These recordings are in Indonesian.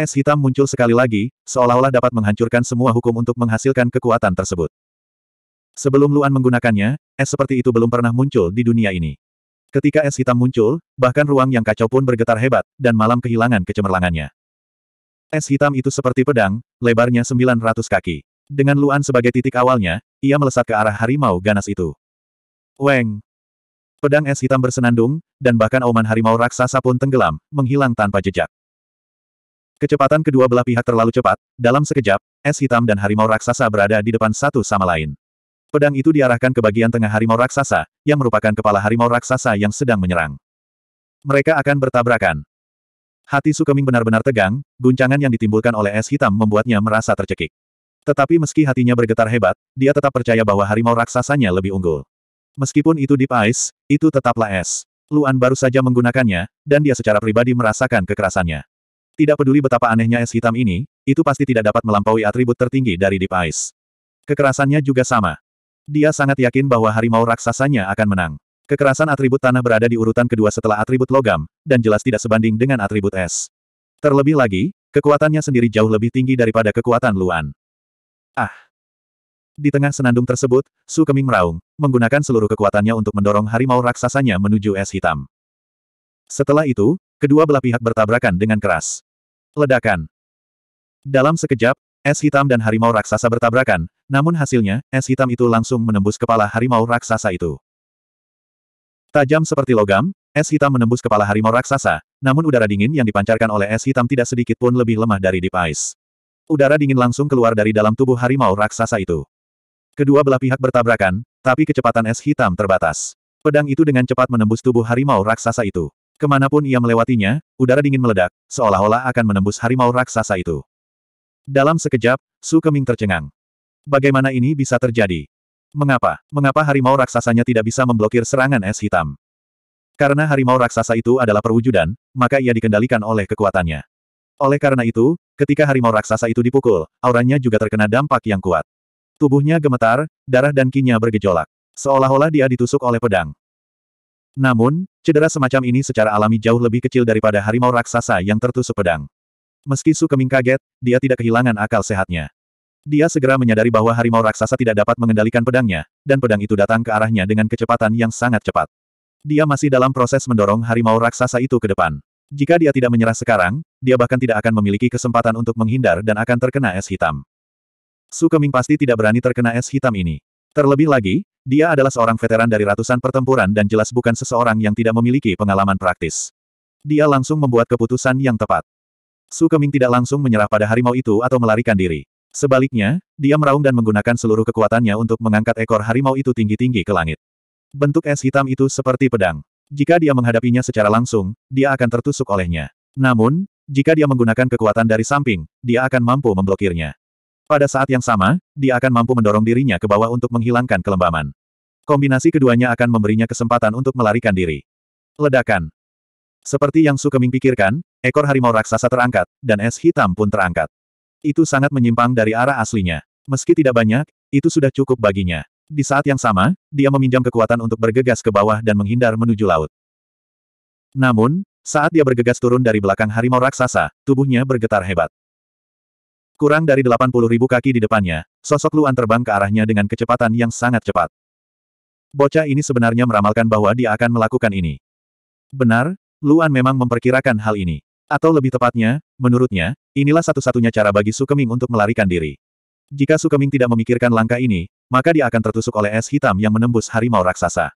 Es hitam muncul sekali lagi, seolah-olah dapat menghancurkan semua hukum untuk menghasilkan kekuatan tersebut. Sebelum Luan menggunakannya, es seperti itu belum pernah muncul di dunia ini. Ketika es hitam muncul, bahkan ruang yang kacau pun bergetar hebat, dan malam kehilangan kecemerlangannya. Es hitam itu seperti pedang, lebarnya 900 kaki. Dengan Luan sebagai titik awalnya, ia melesat ke arah harimau ganas itu. Weng! Pedang es hitam bersenandung, dan bahkan auman harimau raksasa pun tenggelam, menghilang tanpa jejak. Kecepatan kedua belah pihak terlalu cepat, dalam sekejap, es hitam dan harimau raksasa berada di depan satu sama lain. Pedang itu diarahkan ke bagian tengah harimau raksasa, yang merupakan kepala harimau raksasa yang sedang menyerang. Mereka akan bertabrakan. Hati Sukeming benar-benar tegang, guncangan yang ditimbulkan oleh es hitam membuatnya merasa tercekik. Tetapi meski hatinya bergetar hebat, dia tetap percaya bahwa harimau raksasanya lebih unggul. Meskipun itu Deep Ice, itu tetaplah es. Luan baru saja menggunakannya, dan dia secara pribadi merasakan kekerasannya. Tidak peduli betapa anehnya es hitam ini, itu pasti tidak dapat melampaui atribut tertinggi dari Deep Ice. Kekerasannya juga sama. Dia sangat yakin bahwa harimau raksasanya akan menang. Kekerasan atribut tanah berada di urutan kedua setelah atribut logam, dan jelas tidak sebanding dengan atribut es. Terlebih lagi, kekuatannya sendiri jauh lebih tinggi daripada kekuatan Luan. Ah! Di tengah senandung tersebut, Su Keming meraung, menggunakan seluruh kekuatannya untuk mendorong harimau raksasanya menuju es hitam. Setelah itu, kedua belah pihak bertabrakan dengan keras. Ledakan. Dalam sekejap, es hitam dan harimau raksasa bertabrakan, namun hasilnya, es hitam itu langsung menembus kepala harimau raksasa itu. Tajam seperti logam, Es hitam menembus kepala harimau raksasa, namun udara dingin yang dipancarkan oleh es hitam tidak sedikit pun lebih lemah dari Deep Ice. Udara dingin langsung keluar dari dalam tubuh harimau raksasa itu. Kedua belah pihak bertabrakan, tapi kecepatan es hitam terbatas. Pedang itu dengan cepat menembus tubuh harimau raksasa itu. Kemanapun ia melewatinya, udara dingin meledak, seolah-olah akan menembus harimau raksasa itu. Dalam sekejap, Su Keming tercengang. Bagaimana ini bisa terjadi? Mengapa? Mengapa harimau raksasanya tidak bisa memblokir serangan es hitam? Karena harimau raksasa itu adalah perwujudan, maka ia dikendalikan oleh kekuatannya. Oleh karena itu, ketika harimau raksasa itu dipukul, auranya juga terkena dampak yang kuat. Tubuhnya gemetar, darah dan kinya bergejolak. Seolah-olah dia ditusuk oleh pedang. Namun, cedera semacam ini secara alami jauh lebih kecil daripada harimau raksasa yang tertusuk pedang. Meski Sukeming kaget, dia tidak kehilangan akal sehatnya. Dia segera menyadari bahwa harimau raksasa tidak dapat mengendalikan pedangnya, dan pedang itu datang ke arahnya dengan kecepatan yang sangat cepat. Dia masih dalam proses mendorong harimau raksasa itu ke depan. Jika dia tidak menyerah sekarang, dia bahkan tidak akan memiliki kesempatan untuk menghindar dan akan terkena es hitam. Su Keming pasti tidak berani terkena es hitam ini. Terlebih lagi, dia adalah seorang veteran dari ratusan pertempuran dan jelas bukan seseorang yang tidak memiliki pengalaman praktis. Dia langsung membuat keputusan yang tepat. Su Keming tidak langsung menyerah pada harimau itu atau melarikan diri. Sebaliknya, dia meraung dan menggunakan seluruh kekuatannya untuk mengangkat ekor harimau itu tinggi-tinggi ke langit. Bentuk es hitam itu seperti pedang. Jika dia menghadapinya secara langsung, dia akan tertusuk olehnya. Namun, jika dia menggunakan kekuatan dari samping, dia akan mampu memblokirnya. Pada saat yang sama, dia akan mampu mendorong dirinya ke bawah untuk menghilangkan kelembaman. Kombinasi keduanya akan memberinya kesempatan untuk melarikan diri. Ledakan. Seperti yang Sukeming pikirkan, ekor harimau raksasa terangkat, dan es hitam pun terangkat. Itu sangat menyimpang dari arah aslinya. Meski tidak banyak, itu sudah cukup baginya. Di saat yang sama, dia meminjam kekuatan untuk bergegas ke bawah dan menghindar menuju laut. Namun, saat dia bergegas turun dari belakang harimau raksasa, tubuhnya bergetar hebat. Kurang dari 80 ribu kaki di depannya, sosok Luan terbang ke arahnya dengan kecepatan yang sangat cepat. Bocah ini sebenarnya meramalkan bahwa dia akan melakukan ini. Benar, Luan memang memperkirakan hal ini. Atau lebih tepatnya, menurutnya, inilah satu-satunya cara bagi Sukeming untuk melarikan diri. Jika Sukeming tidak memikirkan langkah ini, maka dia akan tertusuk oleh es hitam yang menembus harimau raksasa.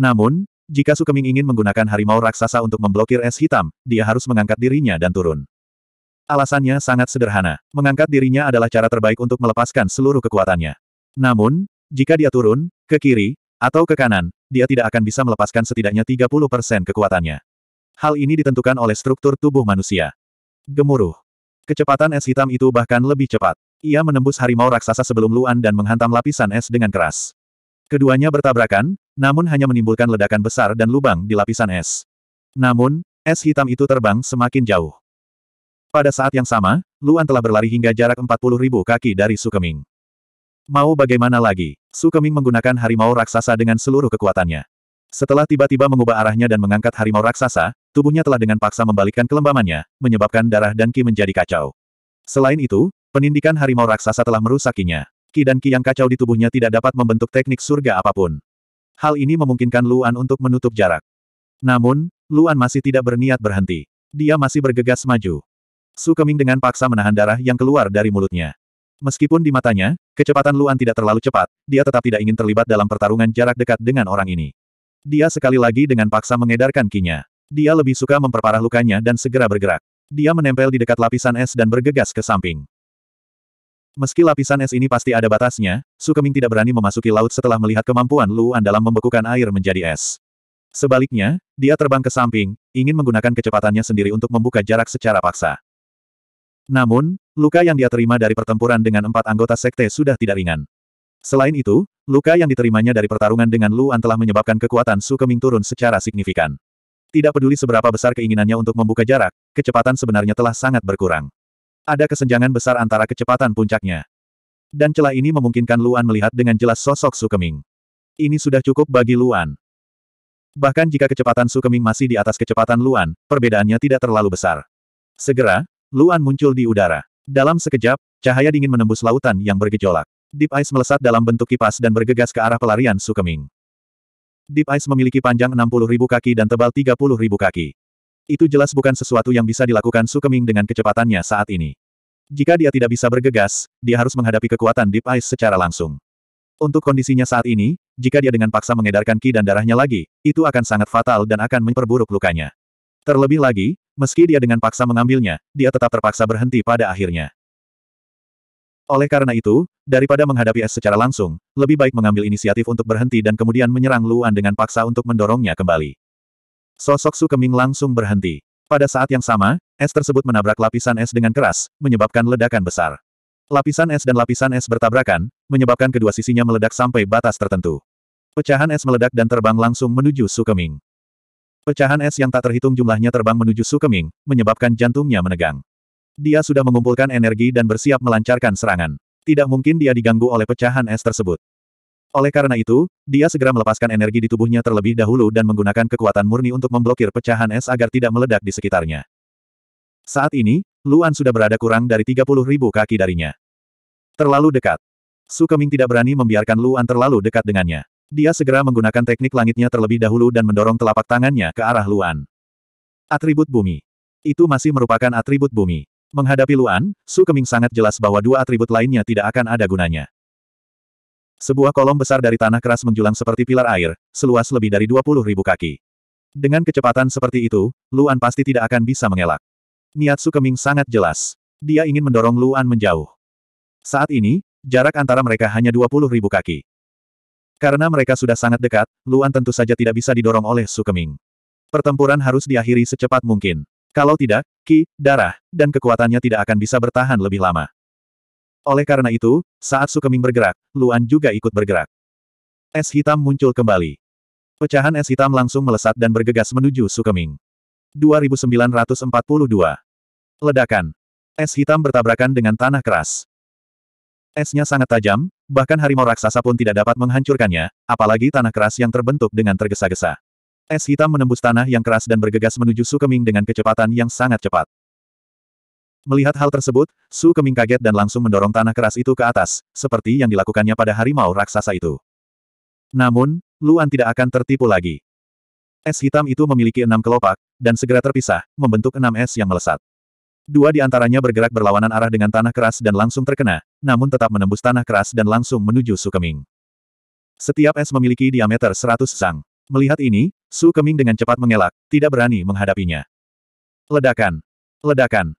Namun, jika Sukeming ingin menggunakan harimau raksasa untuk memblokir es hitam, dia harus mengangkat dirinya dan turun. Alasannya sangat sederhana. Mengangkat dirinya adalah cara terbaik untuk melepaskan seluruh kekuatannya. Namun, jika dia turun, ke kiri, atau ke kanan, dia tidak akan bisa melepaskan setidaknya 30% kekuatannya. Hal ini ditentukan oleh struktur tubuh manusia. Gemuruh. Kecepatan es hitam itu bahkan lebih cepat. Ia menembus harimau raksasa sebelum Luan dan menghantam lapisan es dengan keras. Keduanya bertabrakan, namun hanya menimbulkan ledakan besar dan lubang di lapisan es. Namun, es hitam itu terbang semakin jauh. Pada saat yang sama, Luan telah berlari hingga jarak 40 ribu kaki dari Sukeming. Mau bagaimana lagi, Sukeming menggunakan harimau raksasa dengan seluruh kekuatannya. Setelah tiba-tiba mengubah arahnya dan mengangkat harimau raksasa, tubuhnya telah dengan paksa membalikkan kelembamannya, menyebabkan darah dan ki menjadi kacau. Selain itu, penindikan harimau raksasa telah merusakinya. Ki dan ki yang kacau di tubuhnya tidak dapat membentuk teknik surga apapun. Hal ini memungkinkan Luan untuk menutup jarak. Namun, Luan masih tidak berniat berhenti. Dia masih bergegas maju. Su Keming dengan paksa menahan darah yang keluar dari mulutnya. Meskipun di matanya, kecepatan Luan tidak terlalu cepat, dia tetap tidak ingin terlibat dalam pertarungan jarak dekat dengan orang ini. Dia sekali lagi dengan paksa mengedarkan kinya. Dia lebih suka memperparah lukanya dan segera bergerak. Dia menempel di dekat lapisan es dan bergegas ke samping. Meski lapisan es ini pasti ada batasnya, Sukeming tidak berani memasuki laut setelah melihat kemampuan Luan dalam membekukan air menjadi es. Sebaliknya, dia terbang ke samping, ingin menggunakan kecepatannya sendiri untuk membuka jarak secara paksa. Namun, luka yang dia terima dari pertempuran dengan empat anggota sekte sudah tidak ringan. Selain itu, luka yang diterimanya dari pertarungan dengan Luan telah menyebabkan kekuatan Su Keming turun secara signifikan. Tidak peduli seberapa besar keinginannya untuk membuka jarak, kecepatan sebenarnya telah sangat berkurang. Ada kesenjangan besar antara kecepatan puncaknya. Dan celah ini memungkinkan Luan melihat dengan jelas sosok Sukeming. Ini sudah cukup bagi Luan. Bahkan jika kecepatan Sukeming masih di atas kecepatan Luan, perbedaannya tidak terlalu besar. Segera, Luan muncul di udara. Dalam sekejap, cahaya dingin menembus lautan yang bergejolak. Deep Ice melesat dalam bentuk kipas dan bergegas ke arah pelarian Sukeming. Deep Ice memiliki panjang 60.000 kaki dan tebal 30.000 kaki. Itu jelas bukan sesuatu yang bisa dilakukan Sukeming dengan kecepatannya saat ini. Jika dia tidak bisa bergegas, dia harus menghadapi kekuatan Deep Ice secara langsung. Untuk kondisinya saat ini, jika dia dengan paksa mengedarkan ki dan darahnya lagi, itu akan sangat fatal dan akan memperburuk lukanya. Terlebih lagi, meski dia dengan paksa mengambilnya, dia tetap terpaksa berhenti pada akhirnya. Oleh karena itu, daripada menghadapi es secara langsung, lebih baik mengambil inisiatif untuk berhenti dan kemudian menyerang Luan dengan paksa untuk mendorongnya kembali. Sosok Su Keming langsung berhenti. Pada saat yang sama, es tersebut menabrak lapisan es dengan keras, menyebabkan ledakan besar. Lapisan es dan lapisan es bertabrakan, menyebabkan kedua sisinya meledak sampai batas tertentu. Pecahan es meledak dan terbang langsung menuju Su Keming. Pecahan es yang tak terhitung jumlahnya terbang menuju Su Keming, menyebabkan jantungnya menegang. Dia sudah mengumpulkan energi dan bersiap melancarkan serangan. Tidak mungkin dia diganggu oleh pecahan es tersebut. Oleh karena itu, dia segera melepaskan energi di tubuhnya terlebih dahulu dan menggunakan kekuatan murni untuk memblokir pecahan es agar tidak meledak di sekitarnya. Saat ini, Luan sudah berada kurang dari 30 ribu kaki darinya. Terlalu dekat. Su Keming tidak berani membiarkan Luan terlalu dekat dengannya. Dia segera menggunakan teknik langitnya terlebih dahulu dan mendorong telapak tangannya ke arah Luan. Atribut bumi. Itu masih merupakan atribut bumi. Menghadapi Luan, Su Keming sangat jelas bahwa dua atribut lainnya tidak akan ada gunanya. Sebuah kolom besar dari tanah keras menjulang seperti pilar air, seluas lebih dari 20 ribu kaki. Dengan kecepatan seperti itu, Luan pasti tidak akan bisa mengelak. Niat Sukeming sangat jelas. Dia ingin mendorong Luan menjauh. Saat ini, jarak antara mereka hanya 20 ribu kaki. Karena mereka sudah sangat dekat, Luan tentu saja tidak bisa didorong oleh Sukeming. Pertempuran harus diakhiri secepat mungkin. Kalau tidak, ki, darah, dan kekuatannya tidak akan bisa bertahan lebih lama. Oleh karena itu, saat Sukeming bergerak, Luan juga ikut bergerak. Es hitam muncul kembali. Pecahan es hitam langsung melesat dan bergegas menuju Sukeming. 2942. Ledakan. Es hitam bertabrakan dengan tanah keras. Esnya sangat tajam, bahkan harimau raksasa pun tidak dapat menghancurkannya, apalagi tanah keras yang terbentuk dengan tergesa-gesa. Es hitam menembus tanah yang keras dan bergegas menuju Sukeming dengan kecepatan yang sangat cepat. Melihat hal tersebut, Su Keming kaget dan langsung mendorong tanah keras itu ke atas, seperti yang dilakukannya pada harimau raksasa itu. Namun, Luan tidak akan tertipu lagi. Es hitam itu memiliki enam kelopak, dan segera terpisah, membentuk enam es yang melesat. Dua di antaranya bergerak berlawanan arah dengan tanah keras dan langsung terkena, namun tetap menembus tanah keras dan langsung menuju Su Keming. Setiap es memiliki diameter 100 sang. Melihat ini, Su Keming dengan cepat mengelak, tidak berani menghadapinya. Ledakan. Ledakan.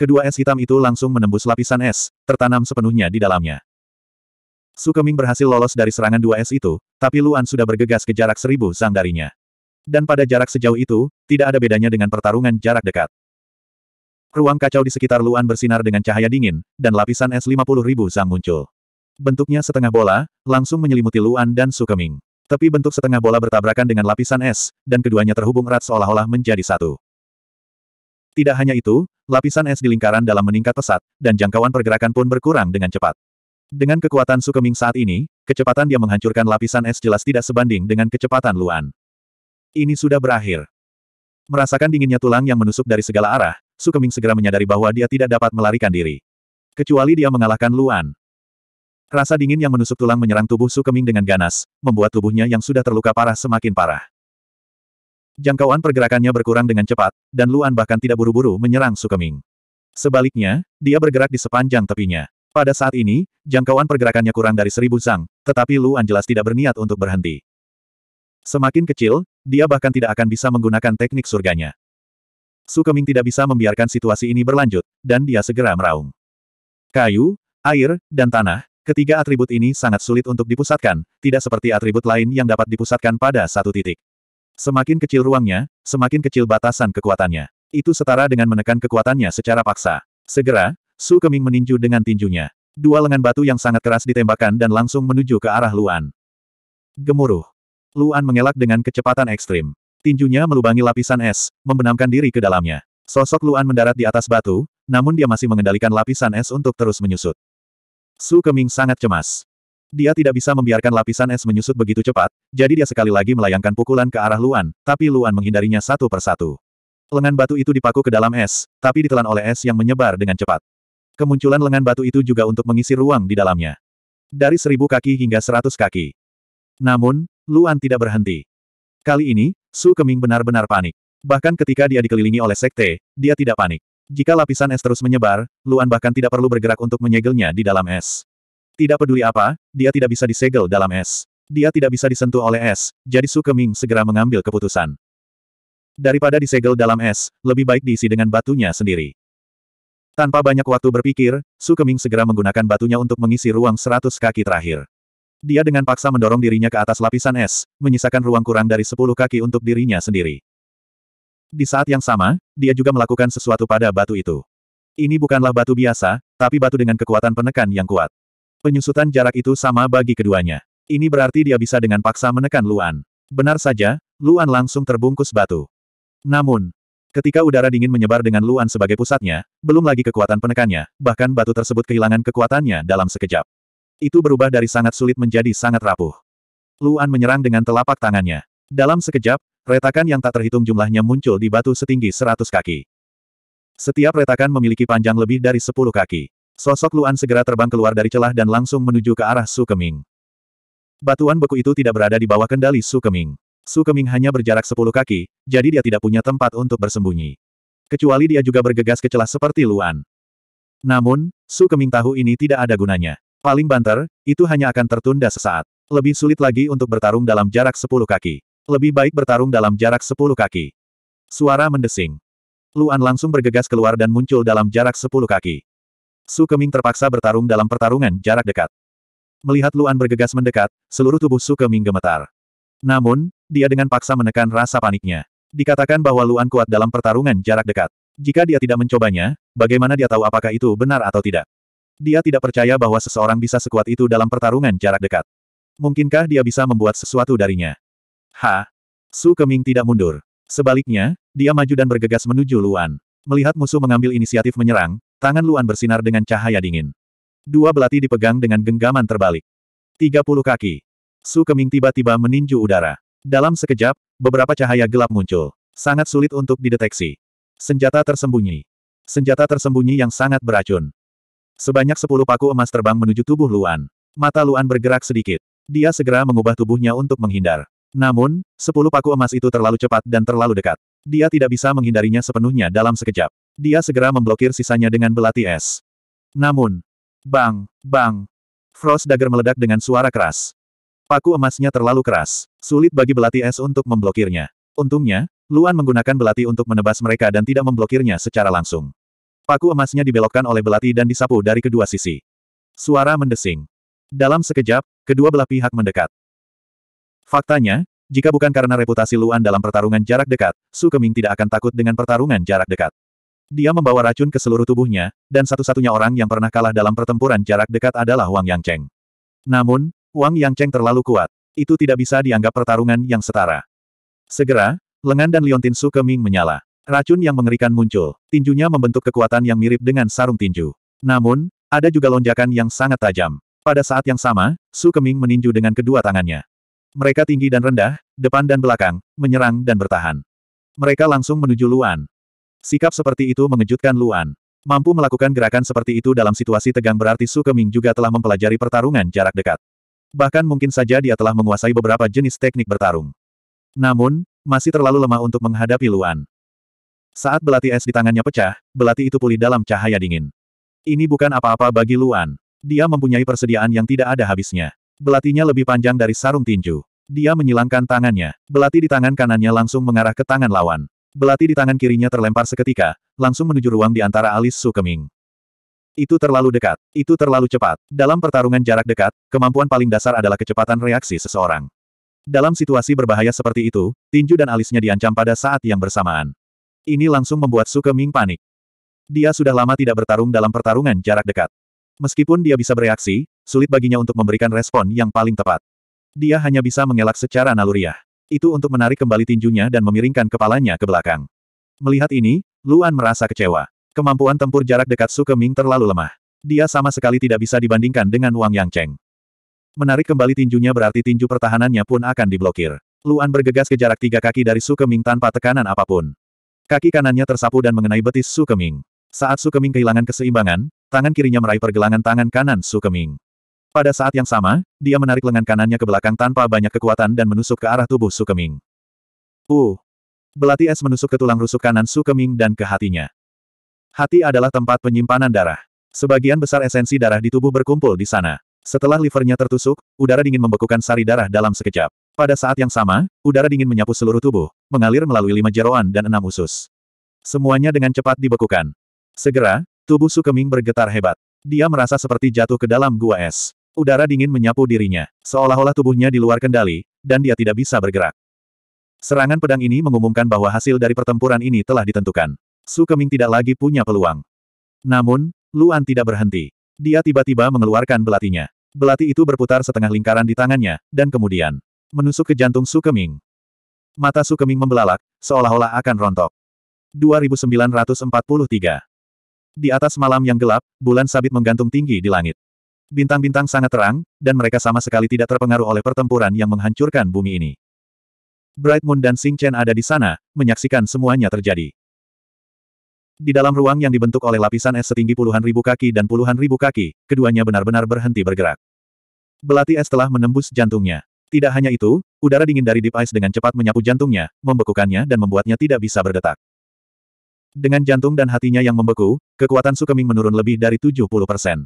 Kedua es hitam itu langsung menembus lapisan es, tertanam sepenuhnya di dalamnya. Su Keming berhasil lolos dari serangan dua es itu, tapi Luan sudah bergegas ke jarak seribu sang darinya. Dan pada jarak sejauh itu, tidak ada bedanya dengan pertarungan jarak dekat. Ruang kacau di sekitar Luan bersinar dengan cahaya dingin, dan lapisan es 50 ribu sang muncul. Bentuknya setengah bola, langsung menyelimuti Luan dan Su Keming. Tapi bentuk setengah bola bertabrakan dengan lapisan es, dan keduanya terhubung erat seolah-olah menjadi satu. Tidak hanya itu, lapisan es di lingkaran dalam meningkat pesat, dan jangkauan pergerakan pun berkurang dengan cepat. Dengan kekuatan Sukeming saat ini, kecepatan dia menghancurkan lapisan es jelas tidak sebanding dengan kecepatan Luan. Ini sudah berakhir. Merasakan dinginnya tulang yang menusuk dari segala arah, Sukeming segera menyadari bahwa dia tidak dapat melarikan diri. Kecuali dia mengalahkan Luan. Rasa dingin yang menusuk tulang menyerang tubuh Sukeming dengan ganas, membuat tubuhnya yang sudah terluka parah semakin parah. Jangkauan pergerakannya berkurang dengan cepat, dan Luan bahkan tidak buru-buru menyerang Sukeming. Sebaliknya, dia bergerak di sepanjang tepinya. Pada saat ini, jangkauan pergerakannya kurang dari seribu zang, tetapi Luan jelas tidak berniat untuk berhenti. Semakin kecil, dia bahkan tidak akan bisa menggunakan teknik surganya. Sukeming tidak bisa membiarkan situasi ini berlanjut, dan dia segera meraung. Kayu, air, dan tanah, ketiga atribut ini sangat sulit untuk dipusatkan, tidak seperti atribut lain yang dapat dipusatkan pada satu titik. Semakin kecil ruangnya, semakin kecil batasan kekuatannya. Itu setara dengan menekan kekuatannya secara paksa. Segera, Su Keming meninju dengan tinjunya. Dua lengan batu yang sangat keras ditembakkan dan langsung menuju ke arah Luan. Gemuruh. Luan mengelak dengan kecepatan ekstrim. Tinjunya melubangi lapisan es, membenamkan diri ke dalamnya. Sosok Luan mendarat di atas batu, namun dia masih mengendalikan lapisan es untuk terus menyusut. Su Keming sangat cemas. Dia tidak bisa membiarkan lapisan es menyusut begitu cepat, jadi dia sekali lagi melayangkan pukulan ke arah Luan, tapi Luan menghindarinya satu persatu. Lengan batu itu dipaku ke dalam es, tapi ditelan oleh es yang menyebar dengan cepat. Kemunculan lengan batu itu juga untuk mengisi ruang di dalamnya. Dari seribu kaki hingga seratus kaki. Namun, Luan tidak berhenti. Kali ini, Su Keming benar-benar panik. Bahkan ketika dia dikelilingi oleh sekte, dia tidak panik. Jika lapisan es terus menyebar, Luan bahkan tidak perlu bergerak untuk menyegelnya di dalam es. Tidak peduli apa, dia tidak bisa disegel dalam es. Dia tidak bisa disentuh oleh es, jadi Su Keming segera mengambil keputusan. Daripada disegel dalam es, lebih baik diisi dengan batunya sendiri. Tanpa banyak waktu berpikir, Su Keming segera menggunakan batunya untuk mengisi ruang seratus kaki terakhir. Dia dengan paksa mendorong dirinya ke atas lapisan es, menyisakan ruang kurang dari sepuluh kaki untuk dirinya sendiri. Di saat yang sama, dia juga melakukan sesuatu pada batu itu. Ini bukanlah batu biasa, tapi batu dengan kekuatan penekan yang kuat. Penyusutan jarak itu sama bagi keduanya. Ini berarti dia bisa dengan paksa menekan Luan. Benar saja, Luan langsung terbungkus batu. Namun, ketika udara dingin menyebar dengan Luan sebagai pusatnya, belum lagi kekuatan penekannya, bahkan batu tersebut kehilangan kekuatannya dalam sekejap. Itu berubah dari sangat sulit menjadi sangat rapuh. Luan menyerang dengan telapak tangannya. Dalam sekejap, retakan yang tak terhitung jumlahnya muncul di batu setinggi 100 kaki. Setiap retakan memiliki panjang lebih dari 10 kaki. Sosok Luan segera terbang keluar dari celah dan langsung menuju ke arah Su Keming. Batuan beku itu tidak berada di bawah kendali Su Keming. Su Keming hanya berjarak sepuluh kaki, jadi dia tidak punya tempat untuk bersembunyi. Kecuali dia juga bergegas ke celah seperti Luan. Namun, Su Keming tahu ini tidak ada gunanya. Paling banter, itu hanya akan tertunda sesaat. Lebih sulit lagi untuk bertarung dalam jarak sepuluh kaki. Lebih baik bertarung dalam jarak sepuluh kaki. Suara mendesing. Luan langsung bergegas keluar dan muncul dalam jarak sepuluh kaki. Su Keming terpaksa bertarung dalam pertarungan jarak dekat. Melihat Luan bergegas mendekat, seluruh tubuh Su Keming gemetar. Namun, dia dengan paksa menekan rasa paniknya. Dikatakan bahwa Luan kuat dalam pertarungan jarak dekat. Jika dia tidak mencobanya, bagaimana dia tahu apakah itu benar atau tidak? Dia tidak percaya bahwa seseorang bisa sekuat itu dalam pertarungan jarak dekat. Mungkinkah dia bisa membuat sesuatu darinya? Ha! Su Keming tidak mundur. Sebaliknya, dia maju dan bergegas menuju Luan. Melihat musuh mengambil inisiatif menyerang, tangan Luan bersinar dengan cahaya dingin. Dua belati dipegang dengan genggaman terbalik. 30 kaki. Su Keming tiba-tiba meninju udara. Dalam sekejap, beberapa cahaya gelap muncul. Sangat sulit untuk dideteksi. Senjata tersembunyi. Senjata tersembunyi yang sangat beracun. Sebanyak sepuluh paku emas terbang menuju tubuh Luan. Mata Luan bergerak sedikit. Dia segera mengubah tubuhnya untuk menghindar. Namun, sepuluh paku emas itu terlalu cepat dan terlalu dekat. Dia tidak bisa menghindarinya sepenuhnya dalam sekejap. Dia segera memblokir sisanya dengan belati es. Namun, Bang, bang. Frost dagger meledak dengan suara keras. Paku emasnya terlalu keras. Sulit bagi belati es untuk memblokirnya. Untungnya, Luan menggunakan belati untuk menebas mereka dan tidak memblokirnya secara langsung. Paku emasnya dibelokkan oleh belati dan disapu dari kedua sisi. Suara mendesing. Dalam sekejap, kedua belah pihak mendekat. Faktanya, jika bukan karena reputasi Luan dalam pertarungan jarak dekat, Su Keming tidak akan takut dengan pertarungan jarak dekat. Dia membawa racun ke seluruh tubuhnya, dan satu-satunya orang yang pernah kalah dalam pertempuran jarak dekat adalah Wang Yangcheng. Namun, Wang Yangcheng terlalu kuat. Itu tidak bisa dianggap pertarungan yang setara. Segera, lengan dan liontin Su Keming menyala. Racun yang mengerikan muncul. Tinjunya membentuk kekuatan yang mirip dengan sarung tinju. Namun, ada juga lonjakan yang sangat tajam. Pada saat yang sama, Su Keming meninju dengan kedua tangannya. Mereka tinggi dan rendah, depan dan belakang, menyerang dan bertahan. Mereka langsung menuju Luan. Sikap seperti itu mengejutkan Luan. Mampu melakukan gerakan seperti itu dalam situasi tegang berarti Su Keming juga telah mempelajari pertarungan jarak dekat. Bahkan mungkin saja dia telah menguasai beberapa jenis teknik bertarung. Namun, masih terlalu lemah untuk menghadapi Luan. Saat belati es di tangannya pecah, belati itu pulih dalam cahaya dingin. Ini bukan apa-apa bagi Luan. Dia mempunyai persediaan yang tidak ada habisnya. Belatinya lebih panjang dari sarung tinju. Dia menyilangkan tangannya. Belati di tangan kanannya langsung mengarah ke tangan lawan. Belati di tangan kirinya terlempar seketika, langsung menuju ruang di antara alis Su Keming. Itu terlalu dekat, itu terlalu cepat. Dalam pertarungan jarak dekat, kemampuan paling dasar adalah kecepatan reaksi seseorang. Dalam situasi berbahaya seperti itu, tinju dan alisnya diancam pada saat yang bersamaan. Ini langsung membuat Su Keming panik. Dia sudah lama tidak bertarung dalam pertarungan jarak dekat. Meskipun dia bisa bereaksi, sulit baginya untuk memberikan respon yang paling tepat. Dia hanya bisa mengelak secara naluriah itu untuk menarik kembali tinjunya dan memiringkan kepalanya ke belakang. Melihat ini, Luan merasa kecewa. Kemampuan tempur jarak dekat Su Keming terlalu lemah. Dia sama sekali tidak bisa dibandingkan dengan Wang Yang Cheng. Menarik kembali tinjunya berarti tinju pertahanannya pun akan diblokir. Luan bergegas ke jarak tiga kaki dari Su Keming tanpa tekanan apapun. Kaki kanannya tersapu dan mengenai betis Su Keming. Saat Su Keming kehilangan keseimbangan, tangan kirinya meraih pergelangan tangan kanan Su Keming. Pada saat yang sama, dia menarik lengan kanannya ke belakang tanpa banyak kekuatan dan menusuk ke arah tubuh Sukeming. Uh! Belati es menusuk ke tulang rusuk kanan Sukeming dan ke hatinya. Hati adalah tempat penyimpanan darah. Sebagian besar esensi darah di tubuh berkumpul di sana. Setelah livernya tertusuk, udara dingin membekukan sari darah dalam sekejap. Pada saat yang sama, udara dingin menyapu seluruh tubuh, mengalir melalui lima jeroan dan enam usus. Semuanya dengan cepat dibekukan. Segera, tubuh Sukeming bergetar hebat. Dia merasa seperti jatuh ke dalam gua es. Udara dingin menyapu dirinya, seolah-olah tubuhnya di luar kendali, dan dia tidak bisa bergerak. Serangan pedang ini mengumumkan bahwa hasil dari pertempuran ini telah ditentukan. Su Keming tidak lagi punya peluang. Namun, Luan tidak berhenti. Dia tiba-tiba mengeluarkan belatinya. Belati itu berputar setengah lingkaran di tangannya, dan kemudian menusuk ke jantung Su Keming. Mata Su Keming membelalak, seolah-olah akan rontok. 2943 Di atas malam yang gelap, bulan sabit menggantung tinggi di langit bintang-bintang sangat terang, dan mereka sama sekali tidak terpengaruh oleh pertempuran yang menghancurkan bumi ini. Bright Moon dan Sing Chen ada di sana, menyaksikan semuanya terjadi. Di dalam ruang yang dibentuk oleh lapisan es setinggi puluhan ribu kaki dan puluhan ribu kaki, keduanya benar-benar berhenti bergerak. Belati es telah menembus jantungnya. Tidak hanya itu, udara dingin dari Deep Ice dengan cepat menyapu jantungnya, membekukannya dan membuatnya tidak bisa berdetak. Dengan jantung dan hatinya yang membeku, kekuatan Sukeming menurun lebih dari 70 persen.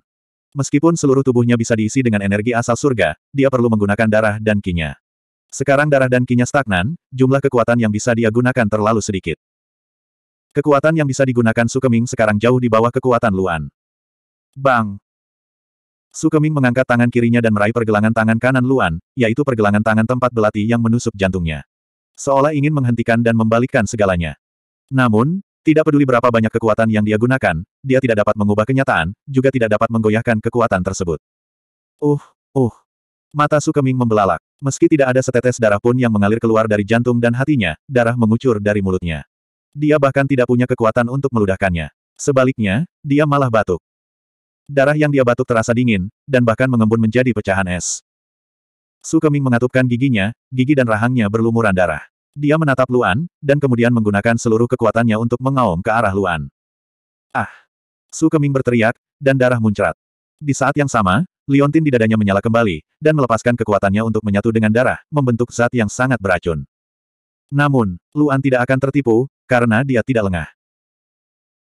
Meskipun seluruh tubuhnya bisa diisi dengan energi asal surga, dia perlu menggunakan darah dan kinya. Sekarang darah dan kinya stagnan, jumlah kekuatan yang bisa dia gunakan terlalu sedikit. Kekuatan yang bisa digunakan Sukeming sekarang jauh di bawah kekuatan Luan. Bang! Sukeming mengangkat tangan kirinya dan meraih pergelangan tangan kanan Luan, yaitu pergelangan tangan tempat belati yang menusuk jantungnya. Seolah ingin menghentikan dan membalikkan segalanya. Namun, tidak peduli berapa banyak kekuatan yang dia gunakan, dia tidak dapat mengubah kenyataan, juga tidak dapat menggoyahkan kekuatan tersebut. Uh, uh. Mata Sukeming membelalak. Meski tidak ada setetes darah pun yang mengalir keluar dari jantung dan hatinya, darah mengucur dari mulutnya. Dia bahkan tidak punya kekuatan untuk meludahkannya. Sebaliknya, dia malah batuk. Darah yang dia batuk terasa dingin, dan bahkan mengembun menjadi pecahan es. Sukeming mengatupkan giginya, gigi dan rahangnya berlumuran darah. Dia menatap Luan, dan kemudian menggunakan seluruh kekuatannya untuk mengaum ke arah Luan. Ah! Su Keming berteriak, dan darah muncrat. Di saat yang sama, liontin di dadanya menyala kembali, dan melepaskan kekuatannya untuk menyatu dengan darah, membentuk zat yang sangat beracun. Namun, Luan tidak akan tertipu, karena dia tidak lengah.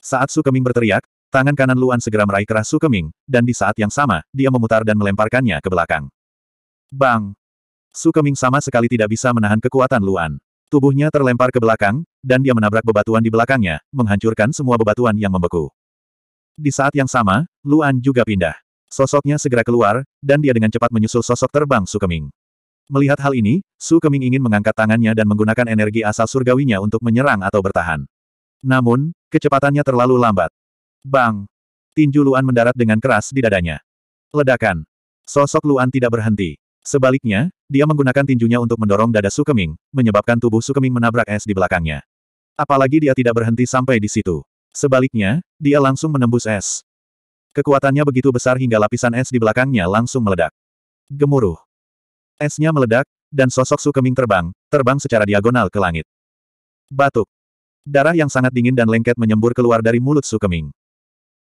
Saat Su Keming berteriak, tangan kanan Luan segera meraih keras Su Keming, dan di saat yang sama, dia memutar dan melemparkannya ke belakang. Bang! Su Keming sama sekali tidak bisa menahan kekuatan Luan. Tubuhnya terlempar ke belakang, dan dia menabrak bebatuan di belakangnya, menghancurkan semua bebatuan yang membeku. Di saat yang sama, Luan juga pindah. Sosoknya segera keluar, dan dia dengan cepat menyusul sosok terbang Su Keming. Melihat hal ini, Su Keming ingin mengangkat tangannya dan menggunakan energi asal surgawinya untuk menyerang atau bertahan. Namun, kecepatannya terlalu lambat. Bang! Tinju Luan mendarat dengan keras di dadanya. Ledakan. Sosok Luan tidak berhenti. Sebaliknya, dia menggunakan tinjunya untuk mendorong dada Sukeming, menyebabkan tubuh Sukeming menabrak es di belakangnya. Apalagi dia tidak berhenti sampai di situ. Sebaliknya, dia langsung menembus es. Kekuatannya begitu besar hingga lapisan es di belakangnya langsung meledak. Gemuruh. Esnya meledak, dan sosok Sukeming terbang, terbang secara diagonal ke langit. Batuk. Darah yang sangat dingin dan lengket menyembur keluar dari mulut Sukeming.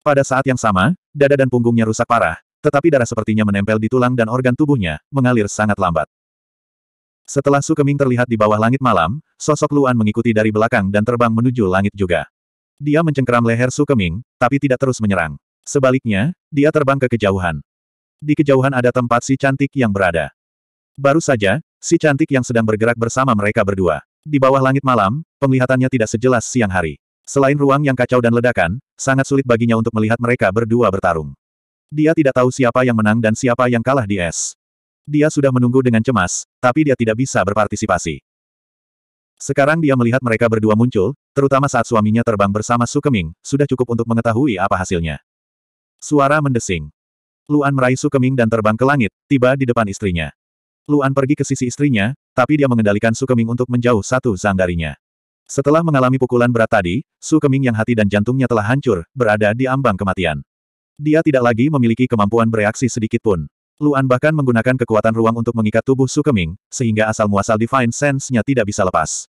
Pada saat yang sama, dada dan punggungnya rusak parah, tetapi darah sepertinya menempel di tulang dan organ tubuhnya, mengalir sangat lambat. Setelah Su Keming terlihat di bawah langit malam, sosok Luan mengikuti dari belakang dan terbang menuju langit juga. Dia mencengkeram leher Su Keming, tapi tidak terus menyerang. Sebaliknya, dia terbang ke kejauhan. Di kejauhan ada tempat si cantik yang berada. Baru saja, si cantik yang sedang bergerak bersama mereka berdua. Di bawah langit malam, penglihatannya tidak sejelas siang hari. Selain ruang yang kacau dan ledakan, sangat sulit baginya untuk melihat mereka berdua bertarung. Dia tidak tahu siapa yang menang dan siapa yang kalah di es. Dia sudah menunggu dengan cemas, tapi dia tidak bisa berpartisipasi. Sekarang dia melihat mereka berdua muncul, terutama saat suaminya terbang bersama Sukeming, sudah cukup untuk mengetahui apa hasilnya. Suara mendesing. Luan meraih Sukeming dan terbang ke langit, tiba di depan istrinya. Luan pergi ke sisi istrinya, tapi dia mengendalikan Sukeming untuk menjauh satu zang darinya. Setelah mengalami pukulan berat tadi, Sukeming yang hati dan jantungnya telah hancur, berada di ambang kematian. Dia tidak lagi memiliki kemampuan bereaksi sedikit pun. Luan bahkan menggunakan kekuatan ruang untuk mengikat tubuh Sukeming, sehingga asal-muasal Divine Sense-nya tidak bisa lepas.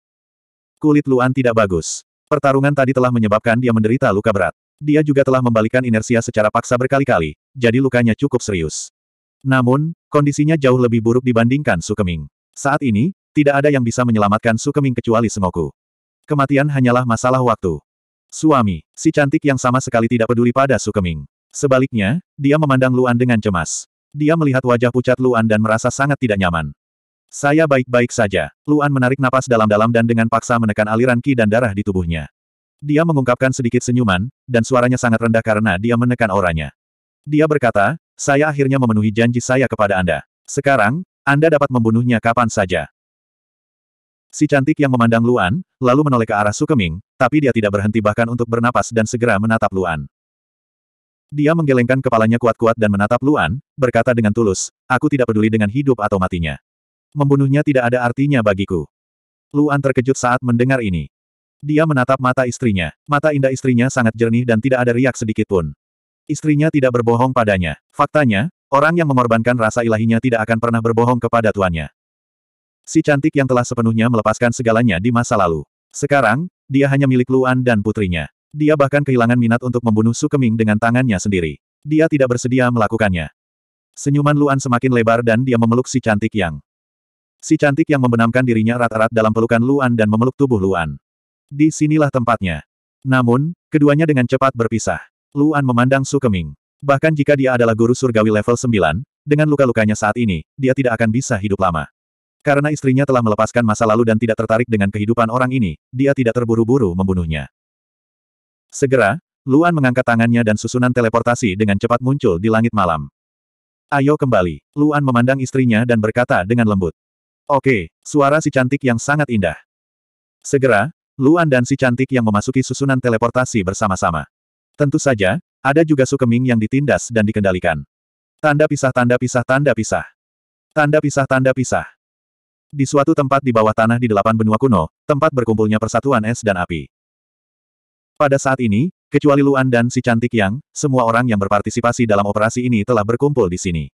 Kulit Luan tidak bagus. Pertarungan tadi telah menyebabkan dia menderita luka berat. Dia juga telah membalikan inersia secara paksa berkali-kali, jadi lukanya cukup serius. Namun, kondisinya jauh lebih buruk dibandingkan Sukeming. Saat ini, tidak ada yang bisa menyelamatkan Sukeming kecuali Sengoku. Kematian hanyalah masalah waktu. Suami, si cantik yang sama sekali tidak peduli pada Sukeming. Sebaliknya, dia memandang Luan dengan cemas. Dia melihat wajah pucat Luan dan merasa sangat tidak nyaman. Saya baik-baik saja. Luan menarik napas dalam-dalam dan dengan paksa menekan aliran ki dan darah di tubuhnya. Dia mengungkapkan sedikit senyuman, dan suaranya sangat rendah karena dia menekan auranya. Dia berkata, saya akhirnya memenuhi janji saya kepada Anda. Sekarang, Anda dapat membunuhnya kapan saja. Si cantik yang memandang Luan, lalu menoleh ke arah Sukeming, tapi dia tidak berhenti bahkan untuk bernapas dan segera menatap Luan. Dia menggelengkan kepalanya kuat-kuat dan menatap Luan, berkata dengan tulus, aku tidak peduli dengan hidup atau matinya. Membunuhnya tidak ada artinya bagiku. Luan terkejut saat mendengar ini. Dia menatap mata istrinya. Mata indah istrinya sangat jernih dan tidak ada riak sedikit pun. Istrinya tidak berbohong padanya. Faktanya, orang yang mengorbankan rasa ilahinya tidak akan pernah berbohong kepada tuannya. Si cantik yang telah sepenuhnya melepaskan segalanya di masa lalu. Sekarang, dia hanya milik Luan dan putrinya. Dia bahkan kehilangan minat untuk membunuh Sukeming dengan tangannya sendiri. Dia tidak bersedia melakukannya. Senyuman Luan semakin lebar dan dia memeluk si cantik yang. Si cantik yang membenamkan dirinya rata rata dalam pelukan Luan dan memeluk tubuh Luan. Di sinilah tempatnya. Namun, keduanya dengan cepat berpisah. Luan memandang Sukeming. Bahkan jika dia adalah guru surgawi level 9, dengan luka-lukanya saat ini, dia tidak akan bisa hidup lama. Karena istrinya telah melepaskan masa lalu dan tidak tertarik dengan kehidupan orang ini, dia tidak terburu-buru membunuhnya. Segera, Luan mengangkat tangannya dan susunan teleportasi dengan cepat muncul di langit malam. Ayo kembali. Luan memandang istrinya dan berkata dengan lembut. Oke, suara si cantik yang sangat indah. Segera, Luan dan si cantik yang memasuki susunan teleportasi bersama-sama. Tentu saja, ada juga Sukeming yang ditindas dan dikendalikan. Tanda pisah tanda pisah tanda pisah. Tanda pisah tanda pisah. Di suatu tempat di bawah tanah di delapan benua kuno, tempat berkumpulnya persatuan es dan api. Pada saat ini, kecuali Luan dan si cantik yang, semua orang yang berpartisipasi dalam operasi ini telah berkumpul di sini.